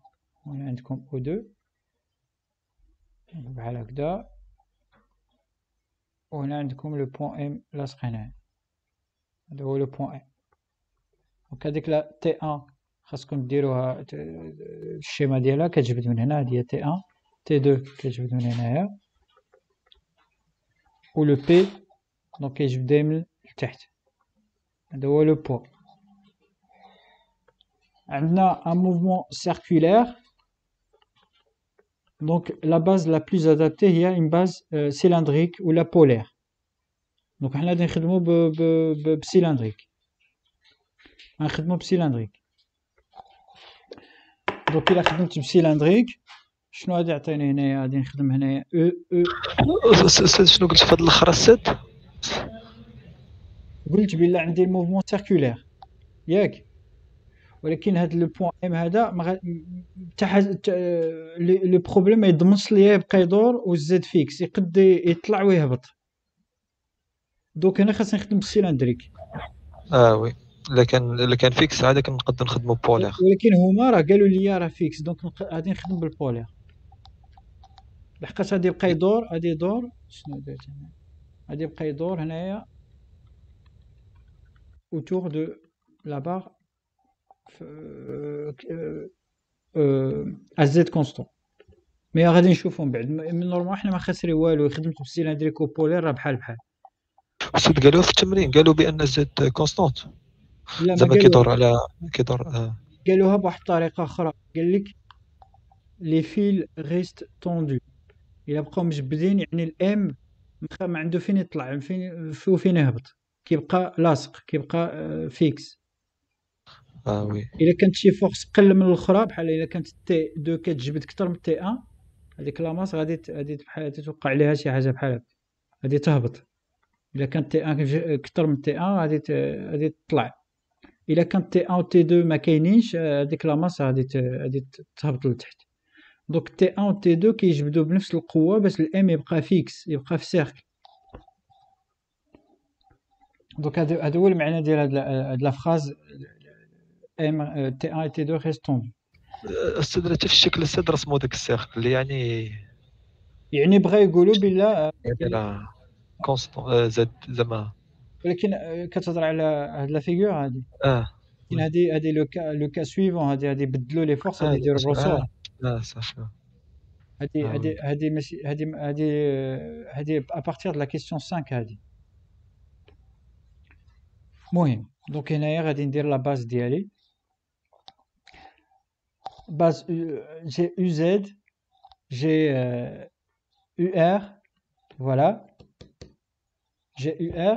A: on y a comme O2. Voilà que on a comme le point M, la on Donc le point M. Donc, avec la T1, je vais vous dire le schéma de la T1, T2, Ou le P, donc je vais vous donner le P On a un mouvement circulaire, donc la base la plus adaptée est une base euh, cylindrique ou la polaire. Donc, on a des mouvement cylindrique. غنخدمو بسيلندريك دونك الا خدمت بسيلندريك شنو غادي يعطيني هنايا غادي نخدم هنايا او او شنو قلت في هاد الاخر السد قلت بلا عندي الموفمون سيركولير ياك ولكن هاد لو بوان ام هذا ما حتى لو بروبليم ما يضمنش ليا يبقى يدور والزاد فيكس يقد يطلع ويهبط دونك هنا خاصني نخدم بالسيلندريك
B: اه وي الا كان الا كان فيكس عاد كنقدر نخدمو بولير
A: ولكن هما راه قالوا لي راه فيكس دونك غادي نخدم بالبولير لحقاش غادي يبقى يدور غادي يدور شنو درت هنا غادي يبقى يدور هنايا autour de la barre à euh, euh, euh, z constant مي غادي نشوفو من بعد من نورمال حنا ما خاسري والو خدمت بالسيلندريكو بولير راه بحال بحال
B: قالوا في التمرين قالوا بان زد كونستانت
A: زعما كيدور على كيدور آه. قالوها بواحد الطريقه اخرى قال لك لي فيل ريست طوندو الا بقاو مجبدين يعني الام ما عنده فين يطلع يعني فين فين يهبط كيبقى لاصق كيبقى آه، فيكس اه وي الا كانت شي فورس قل من الاخرى بحال الا كانت تي دو كتجبد اكثر من تي 1 هذيك لا ماس غادي غادي بحال توقع عليها شي حاجه بحال هكا غادي تهبط الا كانت تي 1 اكثر من تي 1 غادي غادي تطلع Il a quand T1 et T2 m'a dit que la masse a été très Donc T1 et T2 qui jouent de la côté, parce que M est fixe, graphique, un cercle. Donc à d'où le m'a dit de la phrase T1 et T2 restent.
B: C'est un peu plus la phrase. Il y a un peu plus cest la Il y a un peu plus de y a de
A: quest quand que tu cas suivant, la figure le cas suivant, le cas suivant, le cas le cas suivant, le cas dire le partir de la question suivant, le cas suivant, le voilà j'ai le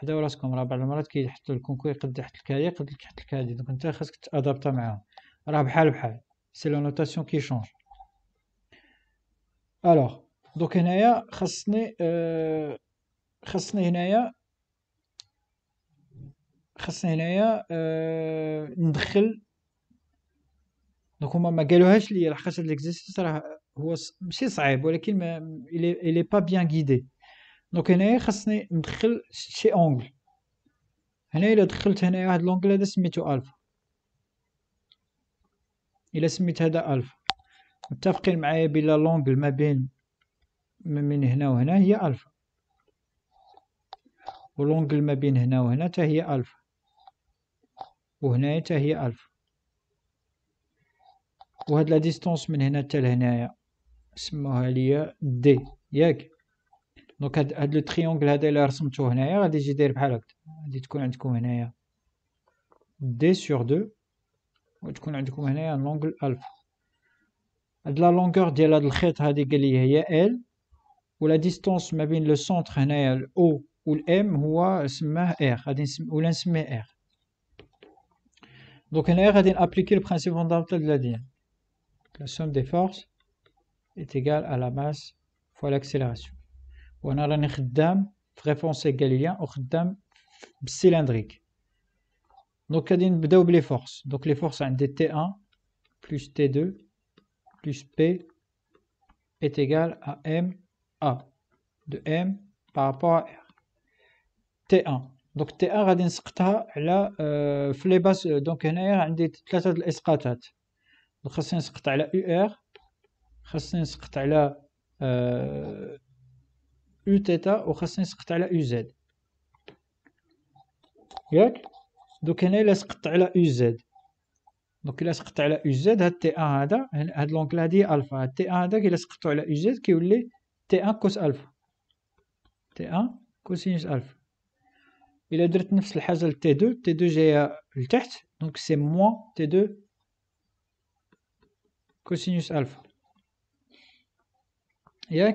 A: حداو راسكم راه بعض المرات كيحط الكونكو يقد يحط لك هذه يقد لك يحط لك هذه دونك انت خاصك تادابتا معاهم راه بحال بحال سي لو نوتاسيون كي شونج الوغ دونك هنايا خاصني آه، خاصني هنايا خاصني هنايا آه، ندخل دونك هما ما قالوهاش ليا لحقاش هاد ليكزيرسيس راه هو ماشي صعيب ولكن ما الي با بيان غيدي دونك هنايا خاصني ندخل شي اونغل هنا الا دخلت هنايا واحد لونغل هذا سميتو الفا الا سميت هذا الفا متفقين معايا بلا لونغل ما بين ما من هنا وهنا هي الفا ولونغل ما بين هنا وهنا حتى هي الفا وهنا حتى هي الفا وهاد لا ديستونس من هنا حتى لهنايا سموها ليا دي ياك Donc, le triangle, là, de la somme de nos angles, à des jeter Il paragraphe. À dit qu'on a dit qu'on D sur 2. Il dit qu'on a dit qu'on a un angle alpha. À de la longueur de là, de l'hêtre, à des L, où la distance, entre le centre, à de et ou le M, est appelée R, à R. Donc, on va appliquer le principe fondamental de la de la somme des forces est égale à la masse fois l'accélération on a là une forme fréquemment galilienne, une forme cylindrique. Donc, il y a une double force. Donc, les forces hein, sont t1 plus t2 plus p est égal à m a de m par rapport à r t1. Donc, t1 a une écrite là. Sur euh, les euh, donc, une r a une telle écrite. Donc, ça, une écrite là. Une r, ça, une écrite là. Euh, Uθ au chassin sk-tale à Uz. Oui? Donc, il y a le sk Uz. Donc, il y a le sk-tale à Uz, il y a le à Uz, et il y a le anglais alpha. T1, c'est le sk-tale à Uz, qui est le Uz, qui est T1 cos alpha. T1, cos alpha. Il y a 13, c'est le hazel T2, T2 gèle 30, donc c'est moins T2 cos alpha. Oui?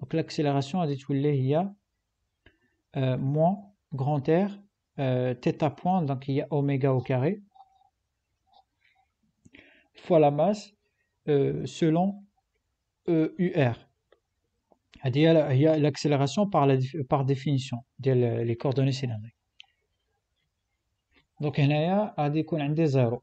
A: Donc l'accélération, il y a euh, moins grand R, euh, point, donc il y a oméga au carré, fois la masse euh, selon UR. Euh, il y a l'accélération par, par définition, les coordonnées cylindriques. Donc il y a 0.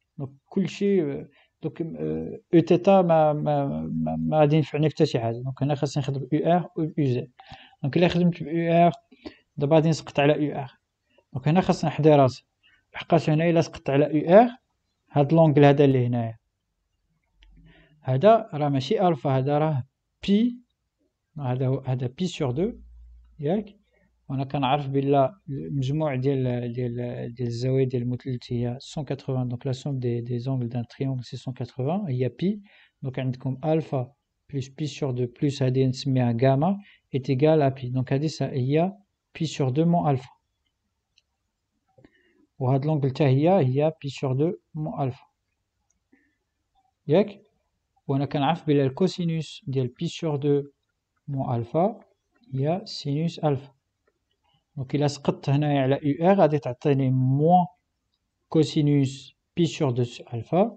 A: دونك كلشي دونك او تيتا ما ما ما غادي ينفعني في حتى شي حاجه دونك هنا خاصني نخدم يو e ار و يو زد دونك الا خدمت او ار e دابا غادي نسقط على يو ار دونك هنا خاصني نحضي راسي لحقاش هنا الا سقطت على يو e ار هاد لونغل هذا اللي هنايا هذا راه ماشي الفا هذا راه بي هذا هذا بي سور دو ياك On a quand alpha, des 180. Donc la somme des angles d'un triangle, c'est 180. Il y a pi. Donc alpha plus pi sur 2 plus mais à gamma est égal à pi. Donc ça il y a pi sur 2 moins alpha. On a de l'angle T, il y pi sur 2 moins alpha. On a quand un le cosinus de pi sur 2 moins alpha. Il sinus alpha. Donc, il a sauté ici sur UR. Il va nous donner moins cosinus pi sur 2 alpha.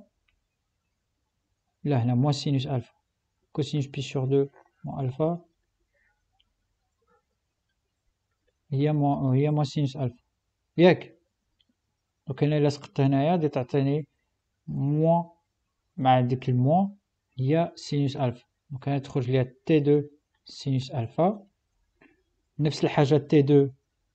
A: Là, il y a moins sinus alpha. Cosinus pi sur 2 sur alpha. Euh, il y a moins sinus alpha. Voilà. Donc, il a sauté ici. Il va nous donner moins, bah, moins, il y a sinus alpha. Donc, il va nous donner T2 sinus alpha. Même chose à T2.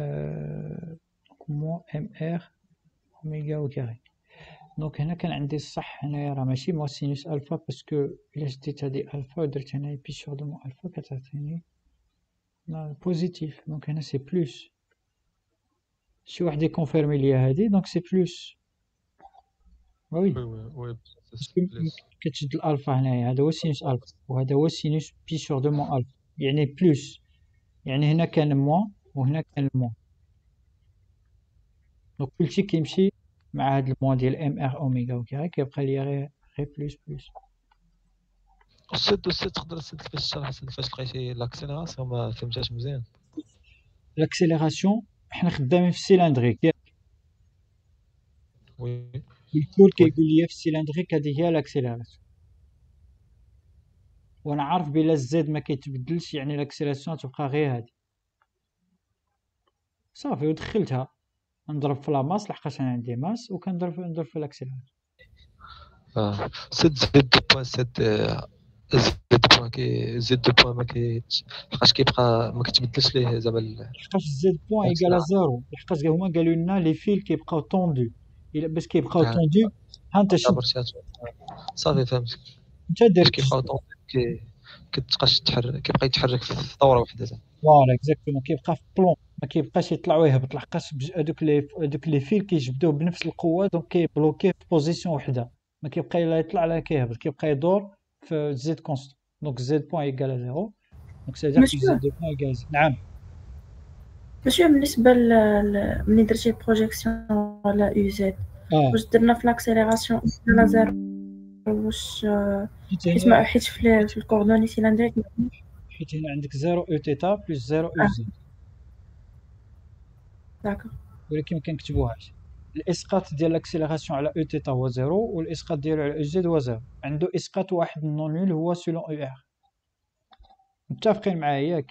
A: euh, moins mr oméga au carré. Donc, il y a un sinus alpha parce que il a dit alpha, et puis il y sur de moins alpha qui est positif. Donc, il c'est plus. Si on a confirmé donc c'est plus. Bah oui, oui, de l'alpha, il y a sinus alpha, ou il y sinus pi sur de moins alpha. Il y a plus. Il y a un moins. وهنا كان المون دونك كلشي كيمشي مع هاد المون ديال ام ار اوميغا وكذا كيبقى ليا غير غير بلس بلس
B: السد السد تقدر السد كيفاش تشرح السد كيفاش لقيتي لاكسيليراسيون ما فهمتهاش مزيان
A: لاكسيليراسيون حنا خدامين في السيلندريك ياك وي الكود كيقول لي في السيلندريك هذه هي لاكسيليراسيون وانا عارف بلا الزيد ما كيتبدلش يعني لاكسيليراسيون تبقى غير هادي صافي ودخلتها نضرب في لاماس لحقاش انا عندي ماس وكنضرب نضرب في الاكسيلير
B: اه زد زد بوان زد آه، زد بوان كي زد بوان ما كي لحقاش كيبقى ما كتبدلش ليه زعما لحقاش
A: زد بوان ايكال زيرو لحقاش هما قالوا لنا لي فيل كيبقاو طوندو الا باش كيبقاو طوندو ها انت شوف صافي فهمتك انت دير كيبقاو طوندو
B: كتبقاش تحرك كيبقى يتحرك في ثوره واحده زعما
A: فوالا اكزاكتومون كيبقى في بلون ما كيبقاش يطلع ويهبط لحقاش هذوك لي هذوك لي فيل كيجبدوه بنفس القوه دونك كيبلوكي في بوزيسيون وحده ما كيبقى لا يطلع لا كيهبط كيبقى يدور في زيد كونست دونك زيد بوان ايكال زيرو دونك سيدير زيد بوان ايكال نعم ماشي بالنسبه ل ملي درتي بروجيكسيون على يو زيد واش درنا في لاكسيليراسيون على زيرو واش حيت ما حيت في, الكوردوني سيلندريك حيت هنا عندك زيرو او تيتا بلس زيرو او آه. زد داكا ولكن ما كنكتبوهاش الاسقاط ديال الاكسيليراسيون على او تيتا هو زيرو والاسقاط ديالو على او زد هو زيرو عنده اسقاط واحد نونيل هو سولون او ار متفقين معايا ياك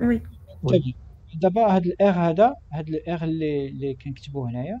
A: وي طيب. دابا هاد الار هذا هاد الار اللي اللي كنكتبو هنايا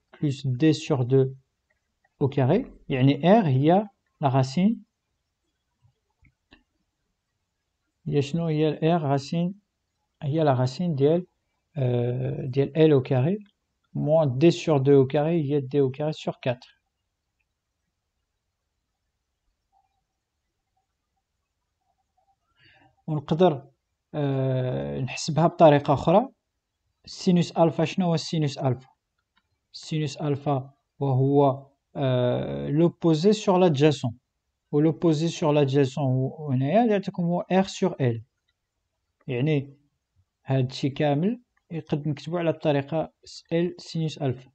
A: plus d sur 2 au carré يعني r a la racine y شنو هي r racine a la racine de euh, l au carré moins d sur 2 au carré il y a d au carré sur 4 ونقدر euh, نحسبها بطريقه اخرى سينوس الفا شنو هو سينوس alpha sinus alpha, l'opposé sur l'adjacent. Ou l'opposé sur l'adjacent, هو R sur L. يعني هذا الشيء كامل يقدر نكتبه على الطريقة L sinus alpha.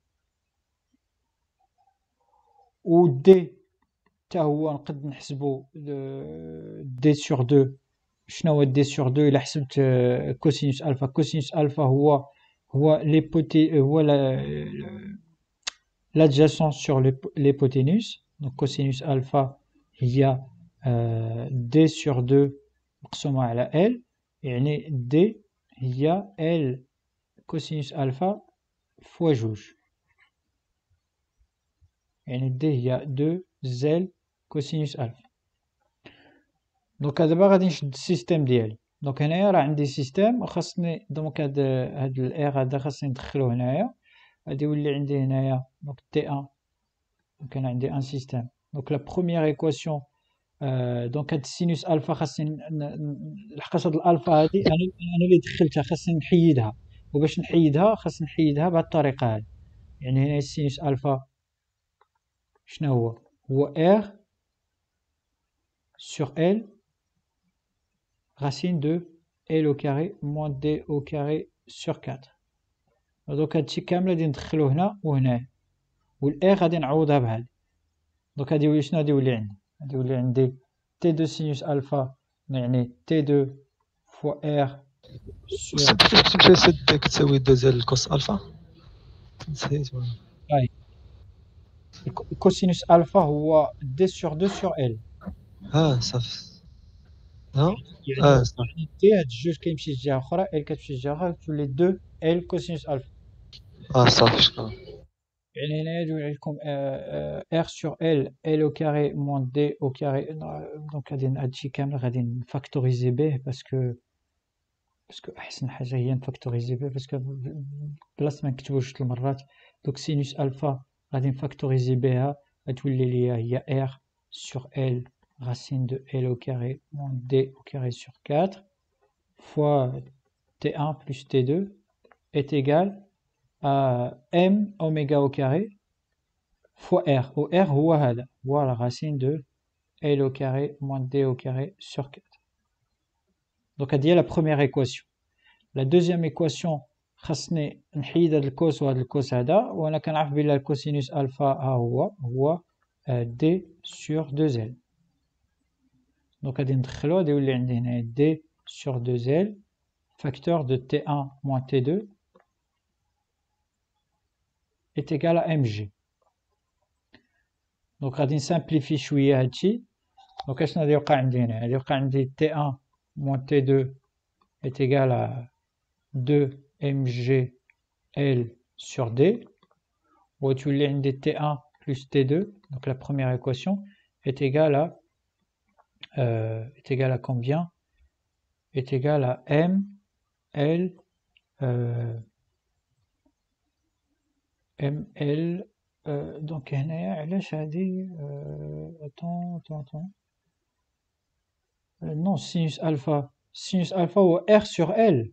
A: و D حتى هو نقد نحسبو D sur 2 شنو هو D sur 2 إلا حسبت كوسينوس الفا كوسينوس الفا هو voit euh, l'adjacence sur l'hypoténuse. Donc cosinus alpha, il y a euh, d sur 2 à la L. Et d, il y a L cosinus alpha fois jouge. Et d, il y a 2 L cosinus alpha. Donc, à d'abord, un système d'L. دونك هنايا راه عندي سيستيم خاصني دونك هاد هاد الاير هذا خاصني ندخلو هنايا غادي يولي عندي هنايا دونك تي ان دونك انا عندي ان سيستيم دونك لا بروميير ايكواسيون دونك هاد السينوس الفا خاصني لحقاش هاد الالفا هادي انا انا اللي دخلتها خاصني نحيدها وباش نحيدها خاصني نحيدها بهاد الطريقه هادي يعني هنا السينوس الفا شنو هو هو ار سور ال racine de L au carré moins D au carré sur 4 Donc, à كامل غادي ندخلو هنا وهنا والاغ غادي نعوضها بهاد دونك غادي يولي شنو غادي يولي عندي غادي يولي عندي تي دو سينوس الفا يعني تي دو فوا ار
B: كتساوي دو زال الكوس الفا
A: نسيت اي Cosinus الفا هو صافي non, hein il y a un ah, t à juste qu'il m'a dit, tous les deux, l cosinus alpha. Ah, ça, je pense. Euh, R sur L, L au carré moins D au carré, euh, donc il y a un adjectif, il y a un factorisé B, parce que... Ah, ça n'a rien de factorisé B, parce que... Donc sinus alpha, il y a un factorisé BA, et tout le lit, il y a R sur L racine de L au carré moins D au carré sur 4 fois T1 plus T2 est égal à M oméga au carré fois R. Ou R, وهذا voilà la racine de L au carré moins D au carré sur 4. Donc, à dire la première équation. La deuxième équation, خاصني نحيد هذا الكوس وهذا الكوس هذا وانا كنعرف بلي الكوسينوس الفا ها هو هو d sur 2 l donc on ندخلو d sur 2L facteur de T1 moins T2 est égal à mg. Donc simplifie. نسامبليفي شويه هادشي دونك ce غادي va عندي هنا T1 moins T2 est égal à 2 mg L sur D ou tu l'as T1 plus T2 donc la première équation est égal à euh, est égal à combien Est égal à M, L, euh, M, L, euh, donc euh, attends, attends, attends. Euh, non, sinus alpha. Sinus alpha ou R sur L.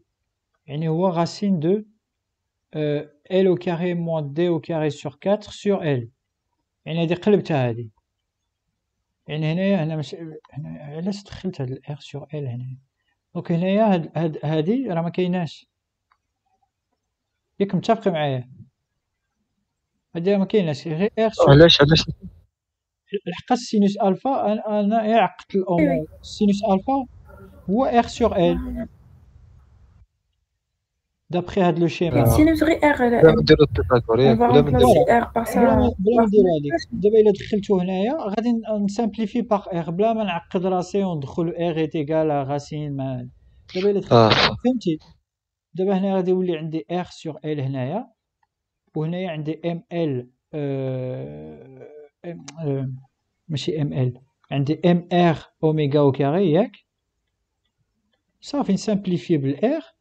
A: Et on racine de L au carré moins D au carré sur 4 sur L. يعني هذه قلبتها هذه يعني هنايا هنا مش هنا علاش دخلت هاد الار سور ال هنا دونك هنايا هاد هاد هادي راه ما كايناش ياك متفق معايا هادي ما كايناش غير ار سور علاش علاش لحقاش السينوس الفا انا عقدت الامور السينوس الفا هو ار سور ال دابخي هاد لو شيما سي نبغي ار نديرو التذاكر ياك بلا ما نديرو ار بلا ما نديرو عليك دابا الا دخلتو هنايا غادي نسامبليفي باغ ار بلا ما نعقد راسي وندخل ار ايتيكال غاسين ما دابا الا دخلت فهمتي دابا هنا غادي يولي عندي ار سيغ ال هنايا وهنايا عندي ام ال ماشي ام ال عندي ام ار اوميغا وكاري ياك صافي نسامبليفي بالار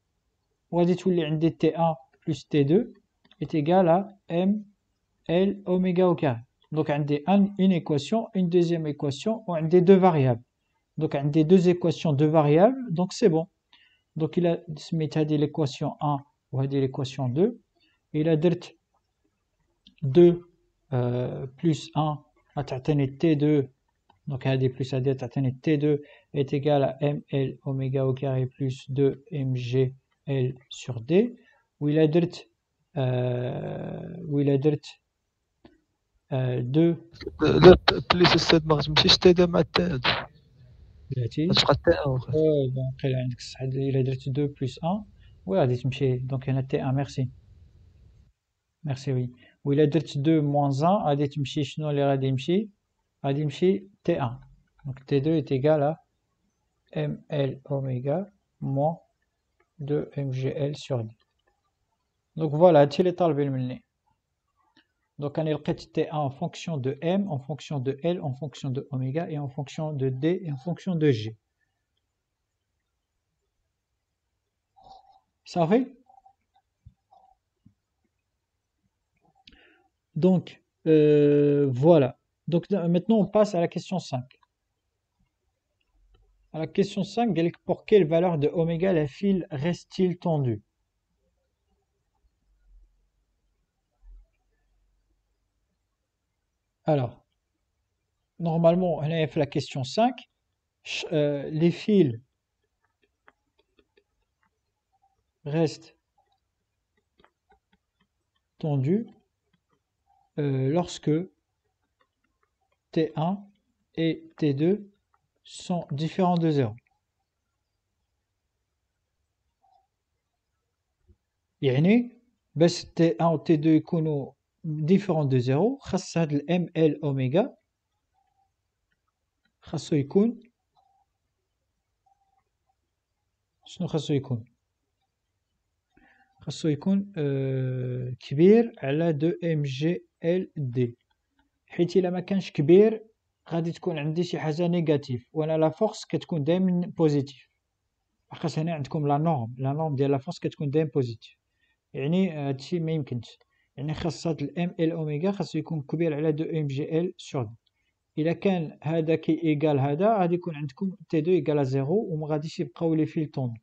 A: va tout que تي 1 plus T2 est égal à ml l oméga au carré donc عندي une équation une deuxième équation ou عندي deux variables donc عندي deux équations deux variables donc c'est bon donc il a dit l'équation 1 ou هذه l'équation 2 et la a 2 e euh, plus 1 تعطيني t2 donc des plus هذه تعطيني t2 est égal à ml oméga au carré plus 2 mg L sur D où il a dirt où il a dirt 2 plus بليس الساد ما غتمشيش حتى مع التاء بلاتي غتبقى التاء باقي عندك الصح الا درت 2 1 merci. غادي تمشي دونك هنا تي 1 ميرسي ميرسي وي درت 2 moins 1 غادي تمشي شنو اللي غادي يمشي غادي يمشي تي 1 دونك تي 2 est égal à ml oméga moins de mgl sur d. Donc voilà, le اللي Donc on est t en fonction de m, en fonction de l, en fonction de oméga et en fonction de d et en fonction de g. Ça va Donc euh, voilà. Donc maintenant on passe à la question 5. Alors, question 5, pour quelle valeur de oméga la file reste-t-il tendue Alors, normalement, on a fait la question 5. Euh, les fils restent tendus euh, lorsque T1 et T2 sont différents de zéro. يعني باش تي 1 t 2 يكونوا différents de زيرو خاص هاد الام ال اوميغا خاصو يكون شنو خاصو يكون خاصو يكون كبير على حيت غادي تكون عندي شي حاجه نيجاتيف وانا لا فورس كتكون دائما بوزيتيف خاص هنا عندكم لا نورم لا نورم ديال لا فورس كتكون دائما بوزيتيف يعني آه، هادشي ما يمكنش يعني خاص هاد الام ال اوميغا خاصو يكون كبير على دو ام جي ال سور الا كان هذا كي ايغال هذا غادي يكون عندكم تي دو ايغال زيرو وما غاديش يبقاو لي فيلتون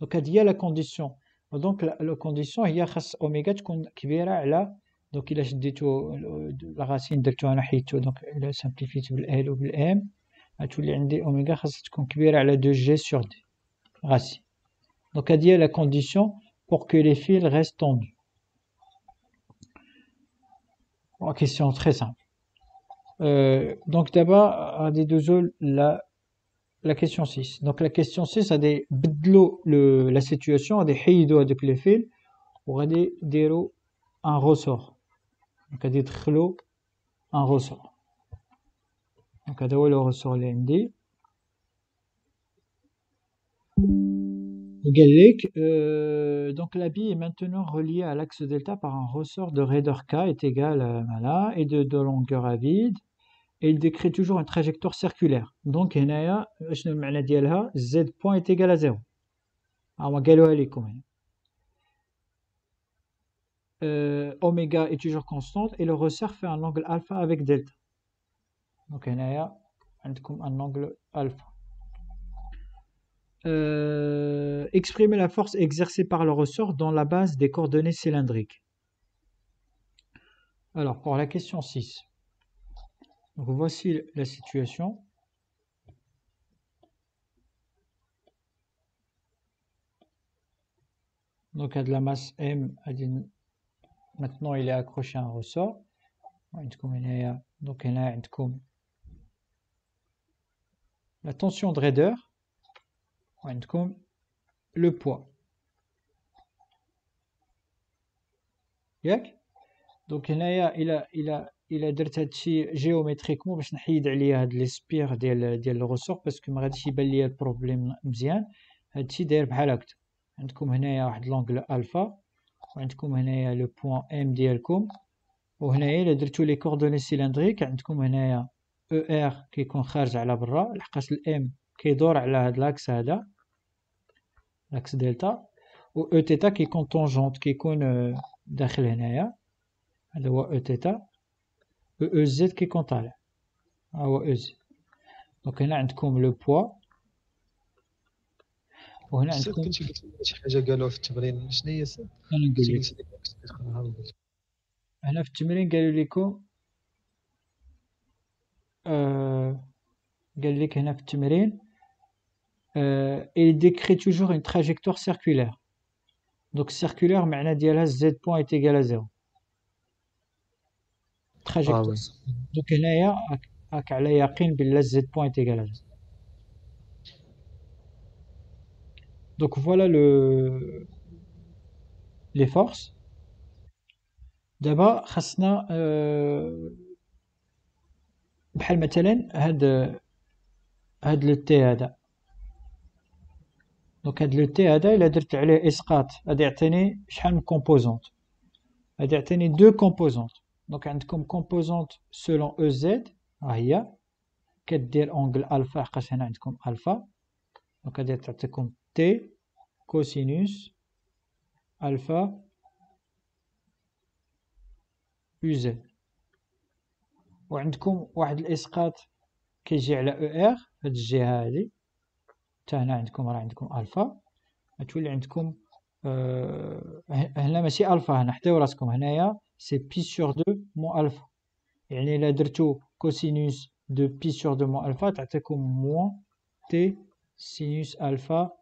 A: دونك هادي هي لا كونديسيون دونك لو كونديسيون هي خاص اوميغا تكون كبيره على Donc, il a euh, la racine donc il a simplifié L ou M. À tous les ND, oméga, à la 2G sur D. Racine. Donc, à dire la condition pour que les fils restent tendus. Une question très simple. Euh, donc, d'abord, à des deux la, la question 6. Donc, la question 6 a des le la situation, a des haïdo les fils, ou a des un ressort. Donc, يدخلو ان un ressort donc à لو ressort ressort ressort euh, donc la bille est maintenant reliée à l'axe delta par un ressort de raideur K est égal à Mala et de, de, longueur à vide. Et il décrit toujours une trajectoire circulaire. Donc, Z point est égal à 0. Alors, ah, euh, oméga est toujours constante et le ressort fait un angle alpha avec delta. Donc y a un angle alpha. Euh, exprimer la force exercée par le ressort dans la base des coordonnées cylindriques. Alors, pour la question 6, donc voici la situation. Donc, il y a de la masse M, à une maintenant il est accroché à un ressort donc il a la tension de raideur le poids donc il a il a il a il a géométriquement parce qu'il y a de l'espire de le ressort parce que le problème bien هادشي داير بحال هكا عندكم هنايا واحد لونغل alpha. عندكم هنايا لو بوان ام ديالكم وهنايا الا درتو لي كوردوني سيلندريك عندكم هنايا او e ار كيكون خارج على برا لحقاش الام كيدور على هاد لاكس هذا لاكس دلتا و او e تيتا كيكون طونجونت كيكون آه، داخل هنايا هذا هو او e تيتا و او زد كيكون طالع ها هو او زد دونك هنا عندكم لو بوا وهنا عندكم كنت قلت
B: شي حاجه قالوها في التمرين شنو هي
A: انا نقول لك هنا في التمرين قالوا لكم آه قال لك هنا في التمرين آه il décrit toujours une trajectoire circulaire donc circulaire معنى ديالها z point est égal à 0 آه، trajectoire donc هنايا راك على يقين بالله z point est égal à 0 Donc voilà le, les forces. D'abord, euh, le théâtre. Donc had le il a dit Il a composante. A deux composantes. Donc un composante selon EZ, ahia quest a un alpha, un comme alpha. Donc a T, cosinus alpha uz وعندكم واحد الاسقاط كيجي على او ار هاد الجهه هادي حتى هنا عندكم راه عندكم الفا غتولي عندكم آه، هنا ماشي الفا هنا حطيو راسكم هنايا سي بي سور دو مو الفا يعني الا درتو كوسينوس دو بي سور دو مو الفا تعطيكم مو تي سينوس الفا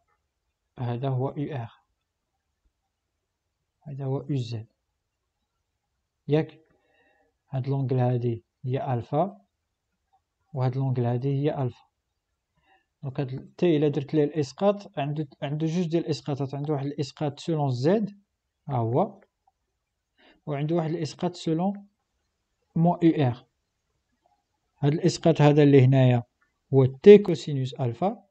A: هذا هو يو ار هذا هو يو زد ياك هاد لونجل هادي هي الفا وهاد لونجل هادي هي الفا دونك هاد تي الا درت ليه الاسقاط عنده عنده جوج ديال الاسقاطات عنده واحد الاسقاط سولون زد ها هو وعنده واحد الاسقاط سولون مو يو ار هاد الاسقاط هذا اللي هنايا هو تي كوسينوس الفا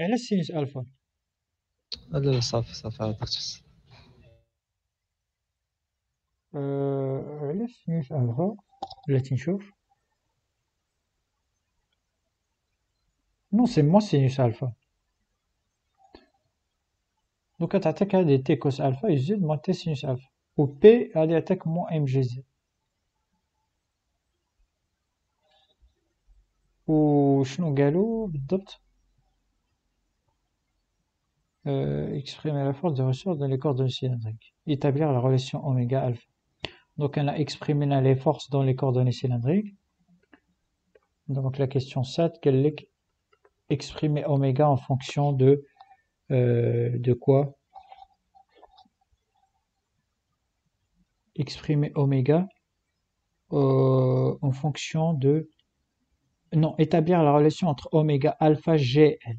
A: على سينيت الفا
B: لا لا صافي صافي عرفتك
A: أه، علاش سينيت الفا بلاتي نشوف نو سي مو سينيوس الفا دوكا تعطيك هادي تي كوس الفا يزيد مو تي سينيوس الفا و بي غادي يعطيك مو ام جي زي شنو قالوا بالضبط Euh, exprimer la force de ressources dans les coordonnées cylindriques Établir la relation oméga alpha. Donc on a exprimé les forces dans les coordonnées cylindriques. Donc la question 7, quelle est exprimer oméga en fonction de, euh, de quoi Exprimer oméga euh, en fonction de... Non, établir la relation entre oméga alpha GL.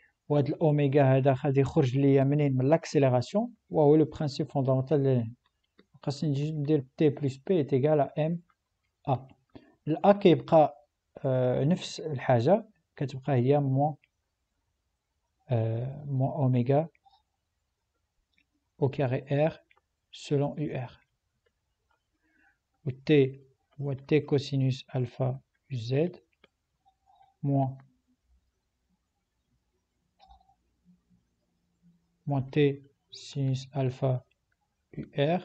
A: l'oméga est la de l'accélération. ou le principe fondamental de t plus p est égal à m a. L'a qui est le même. La même chose. La il y a moins oméga au carré R selon T cosinus alpha Z moins moins t sinus alpha ur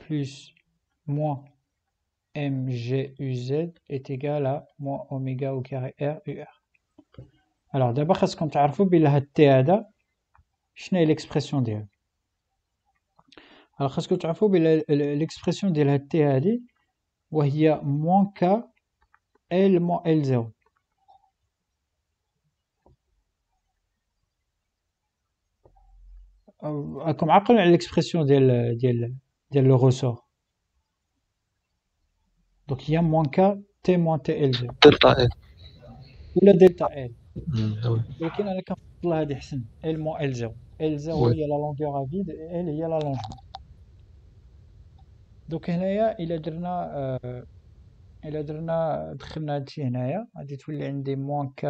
A: plus moins mguz est égal à moins oméga au carré r ur. Alors d'abord, ce qu'on que هاد t هذا Quelle est l'expression de Alors tu as fait l'expression de la t y a moins k l moins l0 Euh, comme l'expression d'elle, d'elle, d'elle ressort, donc il y a moins qu'à témoin moins ou la 0 hmm, Donc il il a la longueur à vide, il la longueur, donc il y a euh, la il moins K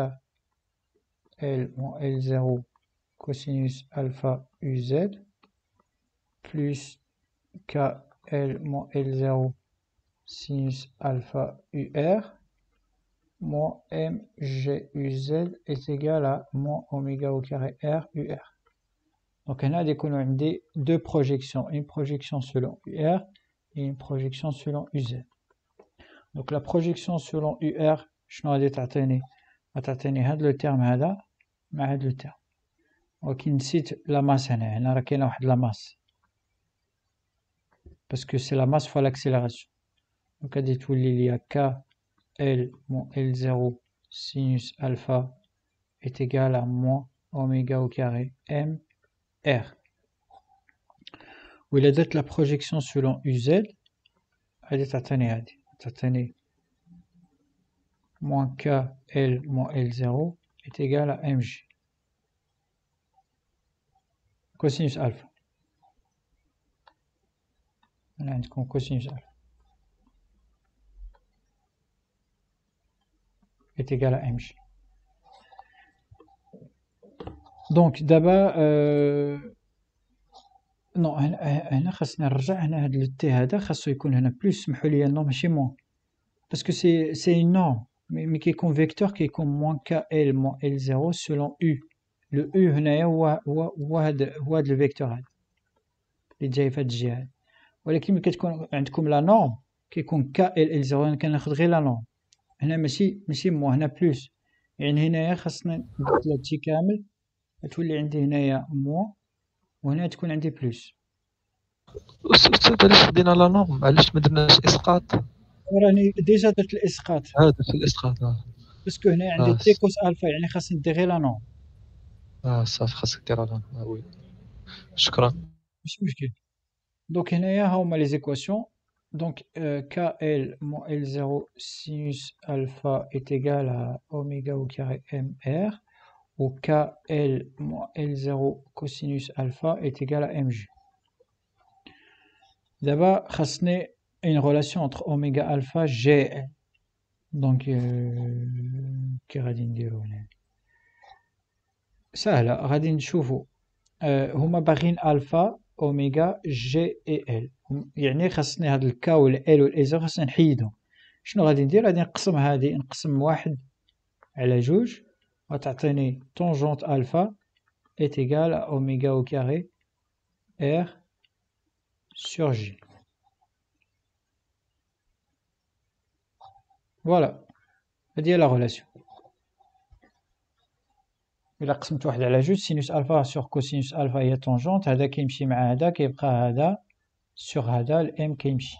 A: L0. Cosinus alpha uz plus KL moins L0 sinus alpha UR moins MGUZ est égal à moins oméga au carré R UR. Donc on a des des deux projections, une projection selon UR et une projection selon UZ. Donc la projection selon UR, je vais de le terme là, mais le terme. On cite la masse, parce que c'est la masse fois l'accélération. Donc, on a dit tout y a KL moins L0 sinus alpha est égal à moins oméga au carré m r. il a dit la projection selon UZ, elle a dit que on a dit moins moins L0 est égal à mg cosinus alpha. cosinus alpha. est égal à m. Donc d'abord, non, a a le t, a un plus, chez Parce que c'est une non, mais qui est un vecteur, qui est comme moins l, moins l0 selon u. لو او هنايا هو هو هو هاد هو هاد الفيكتور هاد اللي جاي في هاد الجهه هاد ولكن ملي كتكون عندكم لا نورم كيكون كا ال ال زيرو انا كناخد غير لا نورم هنا ماشي ماشي مو هنا بلوس يعني هنايا خاصنا ندير هادشي كامل تولي عندي هنايا مو وهنا تكون عندي بلوس استاذ علاش خدينا لا نورم علاش ما درناش اسقاط راني ديجا درت الاسقاط اه درت الاسقاط باسكو هنا عندي تيكوس الفا يعني خاصني ندير غير لا نورم
B: Ah, ça, ça دير على Oui. وي شكرا
A: ماشي مشكل دونك هنايا هما Donc, KL hein, euh, moins L0 sinus alpha est égal à oméga au carré MR, ou KL moins L0 cosinus alpha est égal à MJ. D'abord, a une relation entre oméga alpha G Donc, euh, سهله غادي نشوفو آه، هما باغيين الفا اوميغا جي اي ال يعني خاصني هاد الكا والال والايزو خاصني نحيدهم شنو غادي ندير غادي نقسم هادي نقسم واحد على جوج وتعطيني تونجونت الفا est égal او كاري ار سور جي فوالا هادي هي لا غولاسيون Il la juste sinus alpha sur cosinus alpha et tangente, ada kimchi ma ada kebra ada sur ada l m kimchi.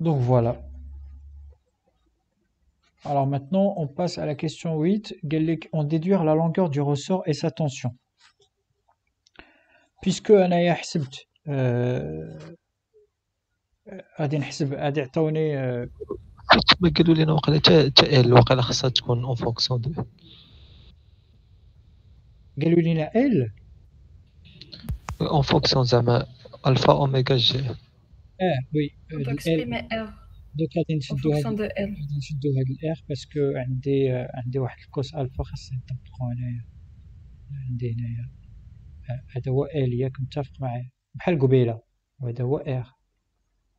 A: Donc voilà. Alors maintenant on passe à la question 8 on déduire la longueur du ressort et sa tension. Puisque on euh, a dit que c'est un peu
B: ما قالوا لنا وقيلا حتى ال واقيلا خاصها تكون اون فونكسيون دو قالوا لنا ال اون فونكسيون زعما الفا اوميغا جي اه
A: وي دوك غادي نشدو غادي نشدو هاد الار باسكو عندي عندي واحد الكوس الفا خاصني نطبقو هنايا عندي هنايا آه، هذا هو ال ياك متفق معايا بحال قبيله وهذا هو ار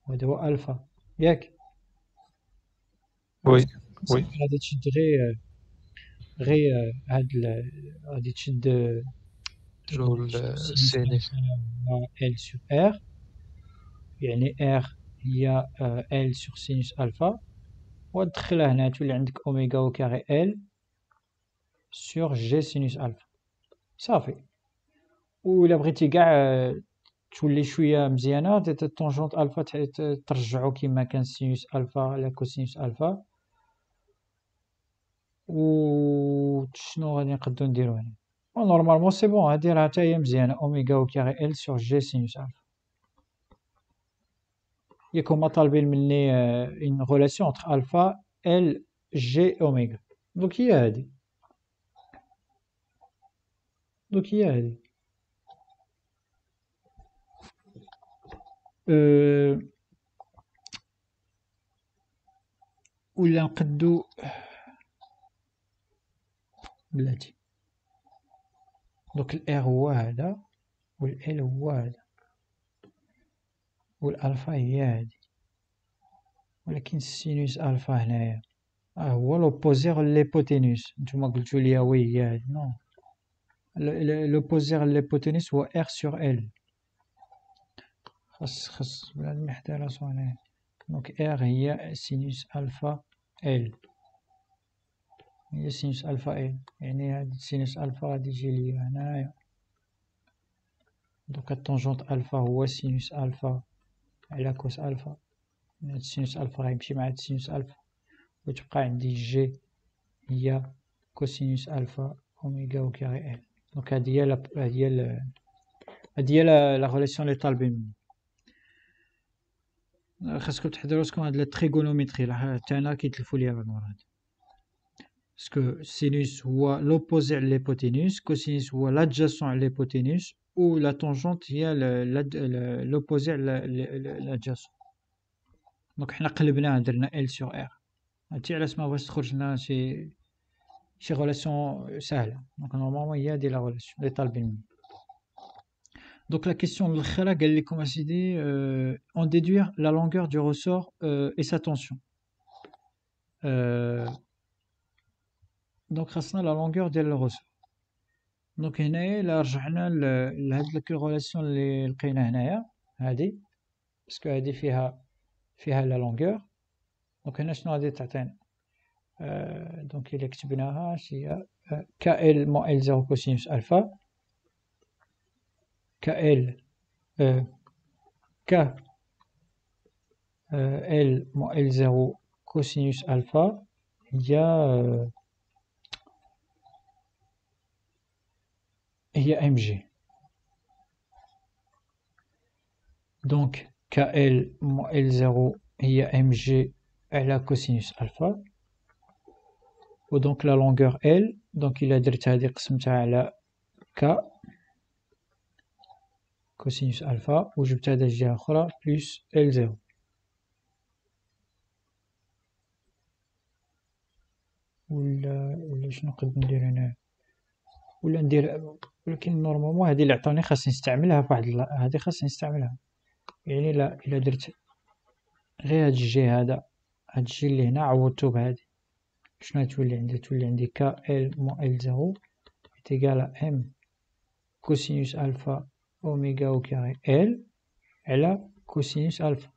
A: وهذا هو الفا ياك Oui, oui. L'attitude ré, euh, ré, euh, c'est l'attitude de le L sur R. Il y a R, il y a euh, L sur sinus alpha. Ou très là, tu as oméga au carré L sur G sinus alpha. Ça fait. Ou la britiga, tu les choix mziana, tu tangente alpha, tu sinus alpha, la cosinus alpha ou sinon on est content d'y revenir normalement c'est bon à hein. dire à tel endien oméga ou carré l sur g si nous savons il y a comment une relation entre alpha l g oméga donc il y a donc il y a euh, où il بلاتي دوك ار هو هذا والإل هو هذا والألفا هي هادي ولكن السينوس ألفا هنايا اه هو لوبوزيغ ليبوتينوس نتوما قلتو ليا وي هي هادي نو لوبوزيغ ليبوتينوس هو ار سور إل خص خص ما يحدا راسو هنايا دونك ار هي سينوس ألفا إل هي سينوس ألفا اي يعني هاد سينوس ألفا غادي تجي ليا هنايا دوكا التونجونت ألفا هو سينوس ألفا على كوس ألفا هاد سينوس ألفا غيمشي مع هاد سينوس ألفا وتبقى عندي جي هي كوسينوس ألفا أوميغا كاري إل دونك هادي هي لا هادي هي لا غولاسيون لي طالبين مني خاصكم تحضروا راسكم هاد لا تريغونوميتري تانا كيتلفوا ليا هاد هادي parce que sinus ou l'opposé à l'hypoténuse, cosinus ou l'adjacent à l'hypoténuse, ou la tangente il y a l'opposé à l'adjacent. Donc, on a قلبنا L sur R. هادشي علاش ما بغاش تخرج لنا شي شي relation سهله دونك نورمالمون هي دي la relation اللي طالبين منه Donc la question de euh, en déduire la longueur du ressort euh, et sa tension. Euh, donc, la longueur de la Donc, il y a une a une relation est en train de Parce qu'il a la longueur. Donc, il y a une autre chose. Donc, il y a une euh, autre chose. Il y a KL moins L0 cosinus alpha. KL euh, euh, moins L0 cosinus alpha. Il y a. Il y a MG. Donc, KL moins L0 il y a MG à la cosinus alpha. Ou donc la longueur L, donc il a d'être à la cosinus alpha, ou je vais dire plus L0. Oula, dire. ولا ندير ولكن نورمالمون هذه اللي عطوني خاصني نستعملها فواحد هذه خاصني نستعملها يعني لا الا درت غير هاد الجي هذا هاد الجي اللي هنا عوضتو بهادي شنو تولي عندي تولي عندي كا ال مو ال زيرو تيكالا ام كوسينوس الفا اوميغا او كاري ال على كوسينوس الفا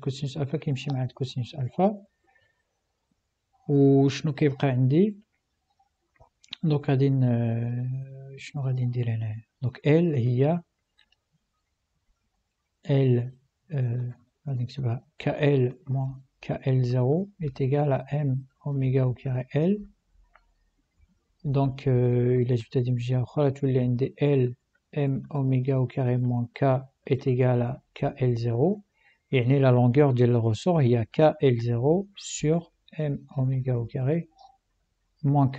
A: كوسينوس الفا كيمشي مع كوسينوس الفا وشنو كيبقى عندي Donc, euh, euh, L, il y a Donc دوك ال هي est égal à m oméga au carré l donc euh, il est à l m oméga au carré moins k est égal à kl 0 Et la longueur ressort y est kl 0 sur m oméga au carré moins k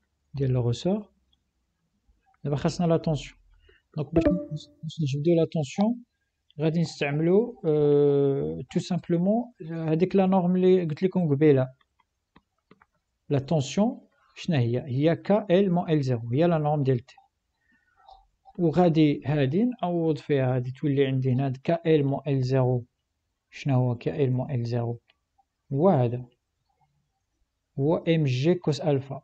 A: de ressort ressort la tension. Donc, je vais de la tension. Redinstermele, euh, tout simplement. Euh, avec la norme les ben La tension, Il y a k l moins l 0 Il y a la norme delta. Ou redi redin, ou d'faire redi tout ce k l moins l 0 K l moins l 0 Où est-ce que cos alpha.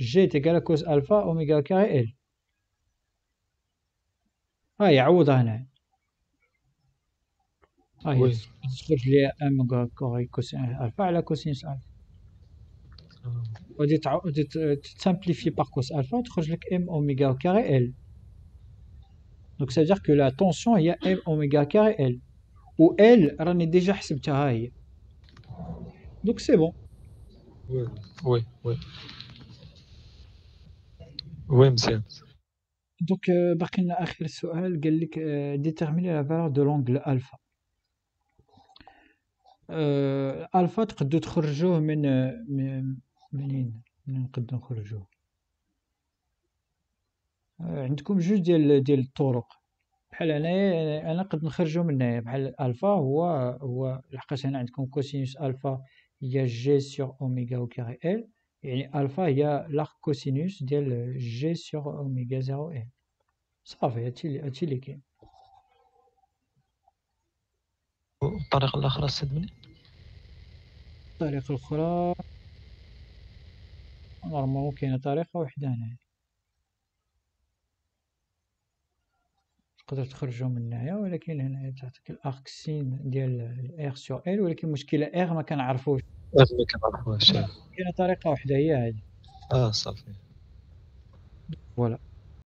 A: G est égal à cos alpha oméga carré L. Ah, il y a un ah, il Ah, oui. Je vais dire Alpha égale cos alpha et la cos alpha. Euh, tu par cos alpha, tu vas dire M oméga carré L. Donc, ça veut dire que la tension, il y a M oméga carré L. Ou L, on est déjà à Donc, c'est bon. oui, oui. وي مزيان دونك باقي لنا اخر سؤال قال لك ديتيرميني لا فالور دو لونغل الفا الفا تقدو تخرجوه من منين منين نقدو نخرجوه عندكم جوج ديال ديال الطرق بحال هنايا انا قد نخرجو من هنايا بحال الفا هو هو لحقاش هنا عندكم كوسينوس الفا هي جي سور اوميغا كاري ال يعني الفا هي لاخ كوسينوس ديال جي سيغ اوميغا زيرو ان صافي هادشي هادشي اللي كاين الطريقه الاخرى سد مني الطريقه الاخرى نورمالمون كاينه طريقه وحده هنا تقدر تخرجو من هنايا ولكن هنايا تعطيك سين ديال الار سيغ ال ولكن مشكله ار ما كنعرفوش اغلق كاينه طريقه وحده هي هذه
B: اه صافي فوالا